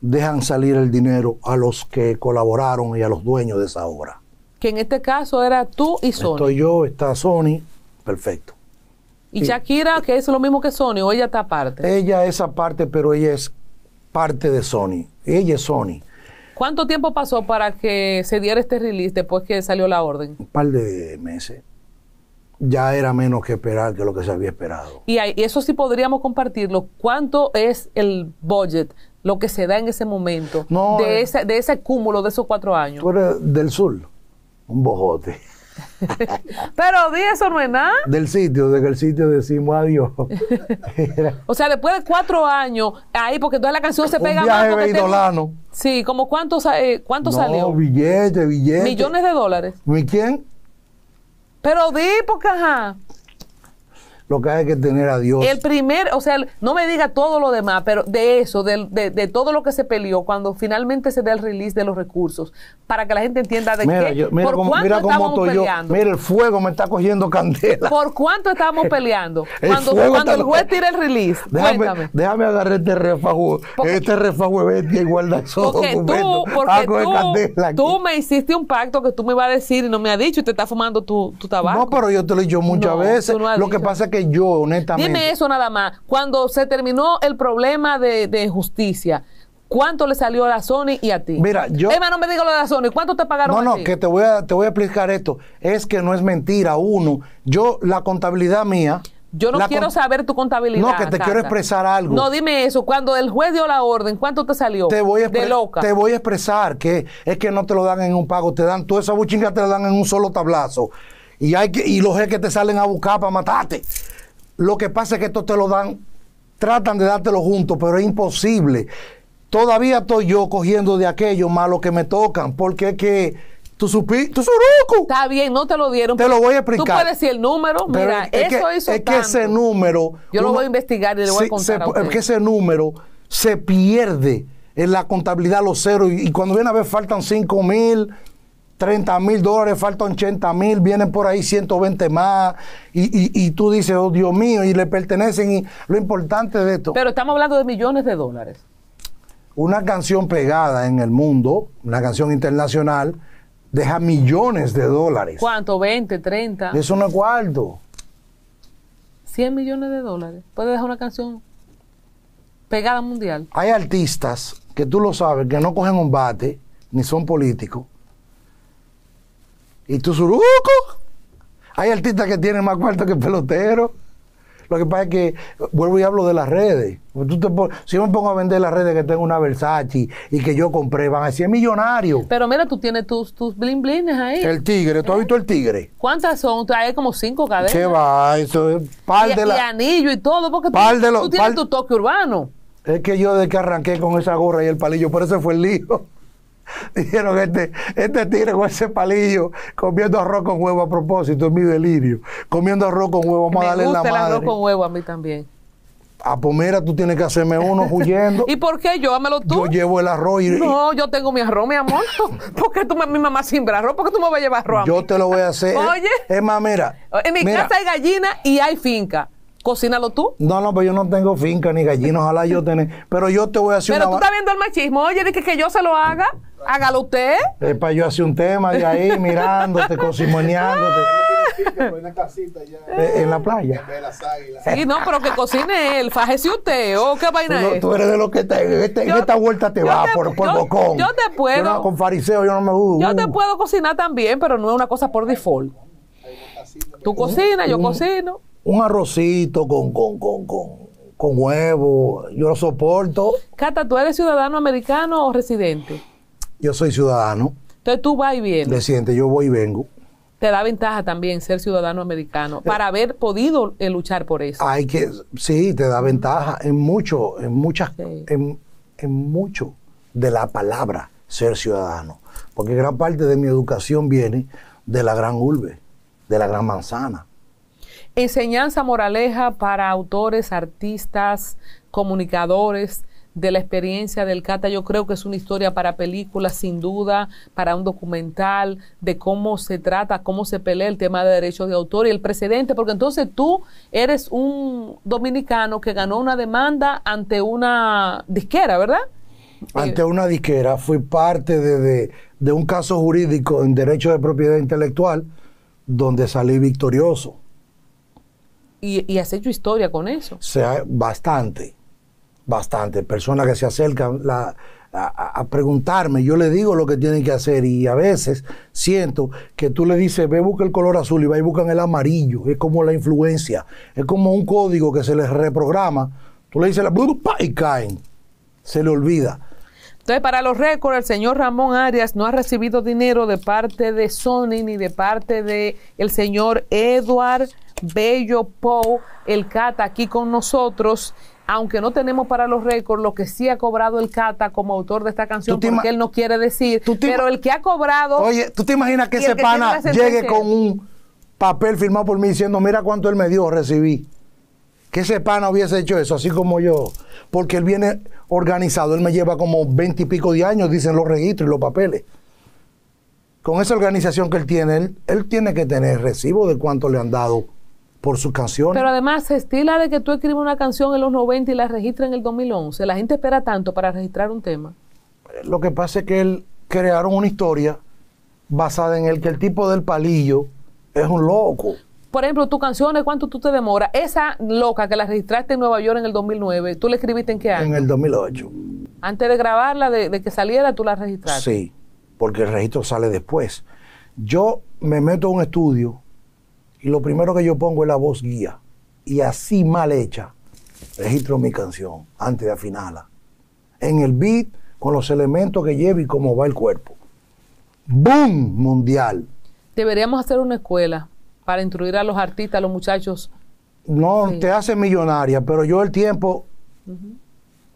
dejan salir el dinero a los que colaboraron y a los dueños de esa obra. Que en este caso era tú y Sony. Estoy yo, está Sony, perfecto. ¿Y, y Shakira, que es lo mismo que Sony, o ella está aparte? Ella es aparte, pero ella es parte de Sony. Ella es Sony. ¿Cuánto tiempo pasó para que se diera este release después que salió la orden? Un par de meses ya era menos que esperar que lo que se había esperado. Y, eso sí podríamos compartirlo. ¿Cuánto es el budget, lo que se da en ese momento, no, de, eh, ese, de ese cúmulo de esos cuatro años? Tú del sur, un bojote. Pero di eso no es nada. Del sitio, desde que el sitio decimos adiós. o sea, después de cuatro años, ahí, porque toda la canción se pega viaje veidolano. Sí, como cuánto, eh, cuánto no, salió. Billete, Millones de dólares. ¿Y quién? Pero di, porque lo que hay que tener a Dios. El primer, o sea, no me diga todo lo demás, pero de eso, de, todo lo que se peleó cuando finalmente se da el release de los recursos, para que la gente entienda de qué, por cuánto mira peleando. mira, el fuego me está cogiendo candela. ¿Por cuánto estábamos peleando? cuando, el, juez tira el release, déjame, cuéntame. Déjame agarrar este refajo, este refajo de bestia y guarda porque Tú, porque tú, tú, me hiciste un pacto que tú me ibas a decir y no me has dicho y te estás fumando tu, tabaco. No, pero yo te lo he dicho muchas veces. lo que pasa es que yo, honestamente. Dime eso nada más. Cuando se terminó el problema de, justicia, ¿Cuánto le salió a la Sony y a ti? Mira, yo. no me digas lo de la Sony. ¿Cuánto te pagaron? No, no, a ti? que te voy a, te voy a explicar esto. Es que no es mentira, uno. Yo, la contabilidad mía. Yo no quiero saber tu contabilidad. No, que te quiero expresar algo. No, dime eso. Cuando el juez dio la orden, ¿cuánto te salió? Te voy a Te voy a expresar que es que no te lo dan en un pago, te dan toda esa buchinga, te la dan en un solo tablazo. Y, hay que, y los que te salen a buscar para matarte. Lo que pasa es que estos te lo dan, tratan de dártelo juntos, pero es imposible. Todavía estoy yo cogiendo de aquello malo que me tocan, porque es que tú supiste tú suruco. Está bien, no te lo dieron. Te lo voy a explicar. Tú puedes decir el número, mira, es eso que, Es que ese número. Yo lo voy a investigar y le voy a contar. es que ese número se pierde en la contabilidad, los ceros, y, y cuando viene a ver faltan 5 mil, 30 mil dólares, faltan 80 mil, vienen por ahí 120 más, y, tú dices, oh Dios mío, y le pertenecen, y lo importante de esto. Pero estamos hablando de millones de dólares. Una canción pegada en el mundo, una canción internacional, deja millones de dólares. ¿Cuánto? ¿20, 30? Es un acuerdo. 100 millones de dólares. Puede dejar una canción pegada mundial. Hay artistas que tú lo sabes, que no cogen un bate, ni son políticos, ¿Y tú, Suruco? Hay artistas que tienen más cuarto que pelotero Lo que pasa es que vuelvo y hablo de las redes. Pues si yo me pongo a vender las redes que tengo una Versace y que yo compré, van a ser millonarios. Pero mira, tú tienes tus, tus bling ahí. El tigre, ¿tú has ¿Eh? visto el tigre? ¿Cuántas son? Hay como cinco cadenas. Che va, eso de anillo y todo, porque tú, tienes tu toque urbano. Es que yo de que arranqué con esa gorra y el palillo, por eso fue el lío. Dijeron, este, este tigre con ese palillo, comiendo arroz con huevo a propósito, es mi delirio. Comiendo arroz con huevo, vamos a darle la madre. Me gusta el arroz con huevo a mí también. A Pomera, tú tienes que hacerme uno huyendo. ¿Y por qué? Yo hámelo tú. Yo llevo el arroz y... No, yo tengo mi arroz, mi amor. ¿Por qué tú, mi mamá siembra arroz? ¿Por tú me vas a llevar arroz Yo te lo voy a hacer. Oye. Es más, mira. En mi casa hay gallina y hay finca. Cocínalo tú. No, no, pero yo no tengo finca ni gallina, ojalá yo tener. Pero yo te voy a hacer pero una. Pero tú estás viendo el machismo, oye, de que, que yo se lo haga, hágalo usted. Es eh, para yo hacer un tema de ahí, mirándote, cosimoneándote. Ah. Eh, en, la playa. Sí, no, pero que cocine él, fájese usted, o qué vaina es. Tú eres de los que este, en esta vuelta te va por, por yo, bocón. Yo te puedo. con fariseo yo no me uh, Yo te puedo cocinar también, pero no es una cosa por default. Tú cocinas, yo mm. cocino un arrocito con, con, con, con, huevo, yo lo soporto. Cata, ¿tú eres ciudadano americano o residente? Yo soy ciudadano. Entonces tú vas y vienes. Residente, yo voy y vengo. Te da ventaja también ser ciudadano americano eh. para haber podido eh, luchar por eso. Hay que, sí, te da ventaja en mucho, en muchas, en mucho de la palabra ser ciudadano. Porque gran parte de mi educación viene de la gran urbe, de la gran manzana enseñanza moraleja para autores, artistas, comunicadores de la experiencia del Cata. Yo creo que es una historia para películas, sin duda, para un documental, de cómo se trata, cómo se pelea el tema de derechos de autor y el precedente, porque entonces tú eres un dominicano que ganó una demanda ante una disquera, ¿verdad? Ante una disquera, fui parte de, de un caso jurídico en derecho de propiedad intelectual donde salí victorioso y, has hecho historia con eso. Se bastante, bastante. Personas que se acercan a, preguntarme, yo le digo lo que tienen que hacer y a veces siento que tú le dices, ve busca el color azul y va y buscan el amarillo, es como la influencia, es como un código que se les reprograma, tú le dices la y caen, se le olvida. Entonces, para los récords, el señor Ramón Arias no ha recibido dinero de parte de Sony ni de parte de el señor Edward Bello, Poe, el Cata aquí con nosotros. Aunque no tenemos para los récords lo que sí ha cobrado el Cata como autor de esta canción, porque él no quiere decir, pero el que ha cobrado. Oye, ¿tú te imaginas que ese pana llegue con un papel firmado por mí diciendo, mira cuánto él me dio, recibí? que ese pana hubiese hecho eso, así como yo, porque él viene organizado, él me lleva como veintipico de años, dicen los registros y los papeles. Con esa organización que él tiene, él tiene que tener recibo de cuánto le han dado por sus canciones. Pero además se estila de que tú escribes una canción en los 90 y la registras en el 2011. La gente espera tanto para registrar un tema. Lo que pasa es que él crearon una historia basada en el que el tipo del palillo es un loco. Por ejemplo, tus canciones, ¿cuánto tú te demoras? Esa loca que la registraste en Nueva York en el 2009, ¿tú la escribiste en qué año? En el 2008. Antes de grabarla, de, de que saliera, tú la registraste. Sí, porque el registro sale después. Yo me meto a un estudio y lo primero que yo pongo es la voz guía. Y así mal hecha, registro mi canción antes de afinarla. En el beat, con los elementos que lleve y cómo va el cuerpo. ¡Boom! Mundial. Deberíamos hacer una escuela para instruir a los artistas, a los muchachos. No, te hace millonaria, pero yo el tiempo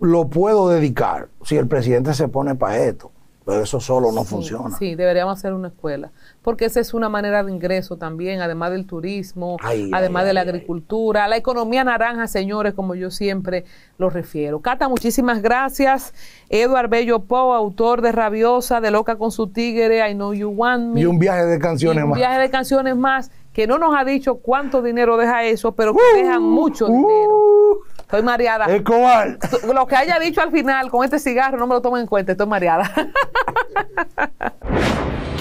lo puedo dedicar si el presidente se pone para esto. Pero eso solo no funciona. Sí, deberíamos hacer una escuela. Porque esa es una manera de ingreso también, además del turismo, además de la agricultura, la economía naranja, señores, como yo siempre lo refiero. Cata, muchísimas gracias. Eduard Bello Poe, autor de Rabiosa, de Loca con su Tigre, I Know You Want Me. Y un viaje de canciones más. Un viaje de canciones más que no nos ha dicho cuánto dinero deja eso, pero que uh, deja mucho uh. dinero. Estoy mareada. Lo que haya dicho al final con este cigarro no me lo tomen en cuenta, estoy mareada.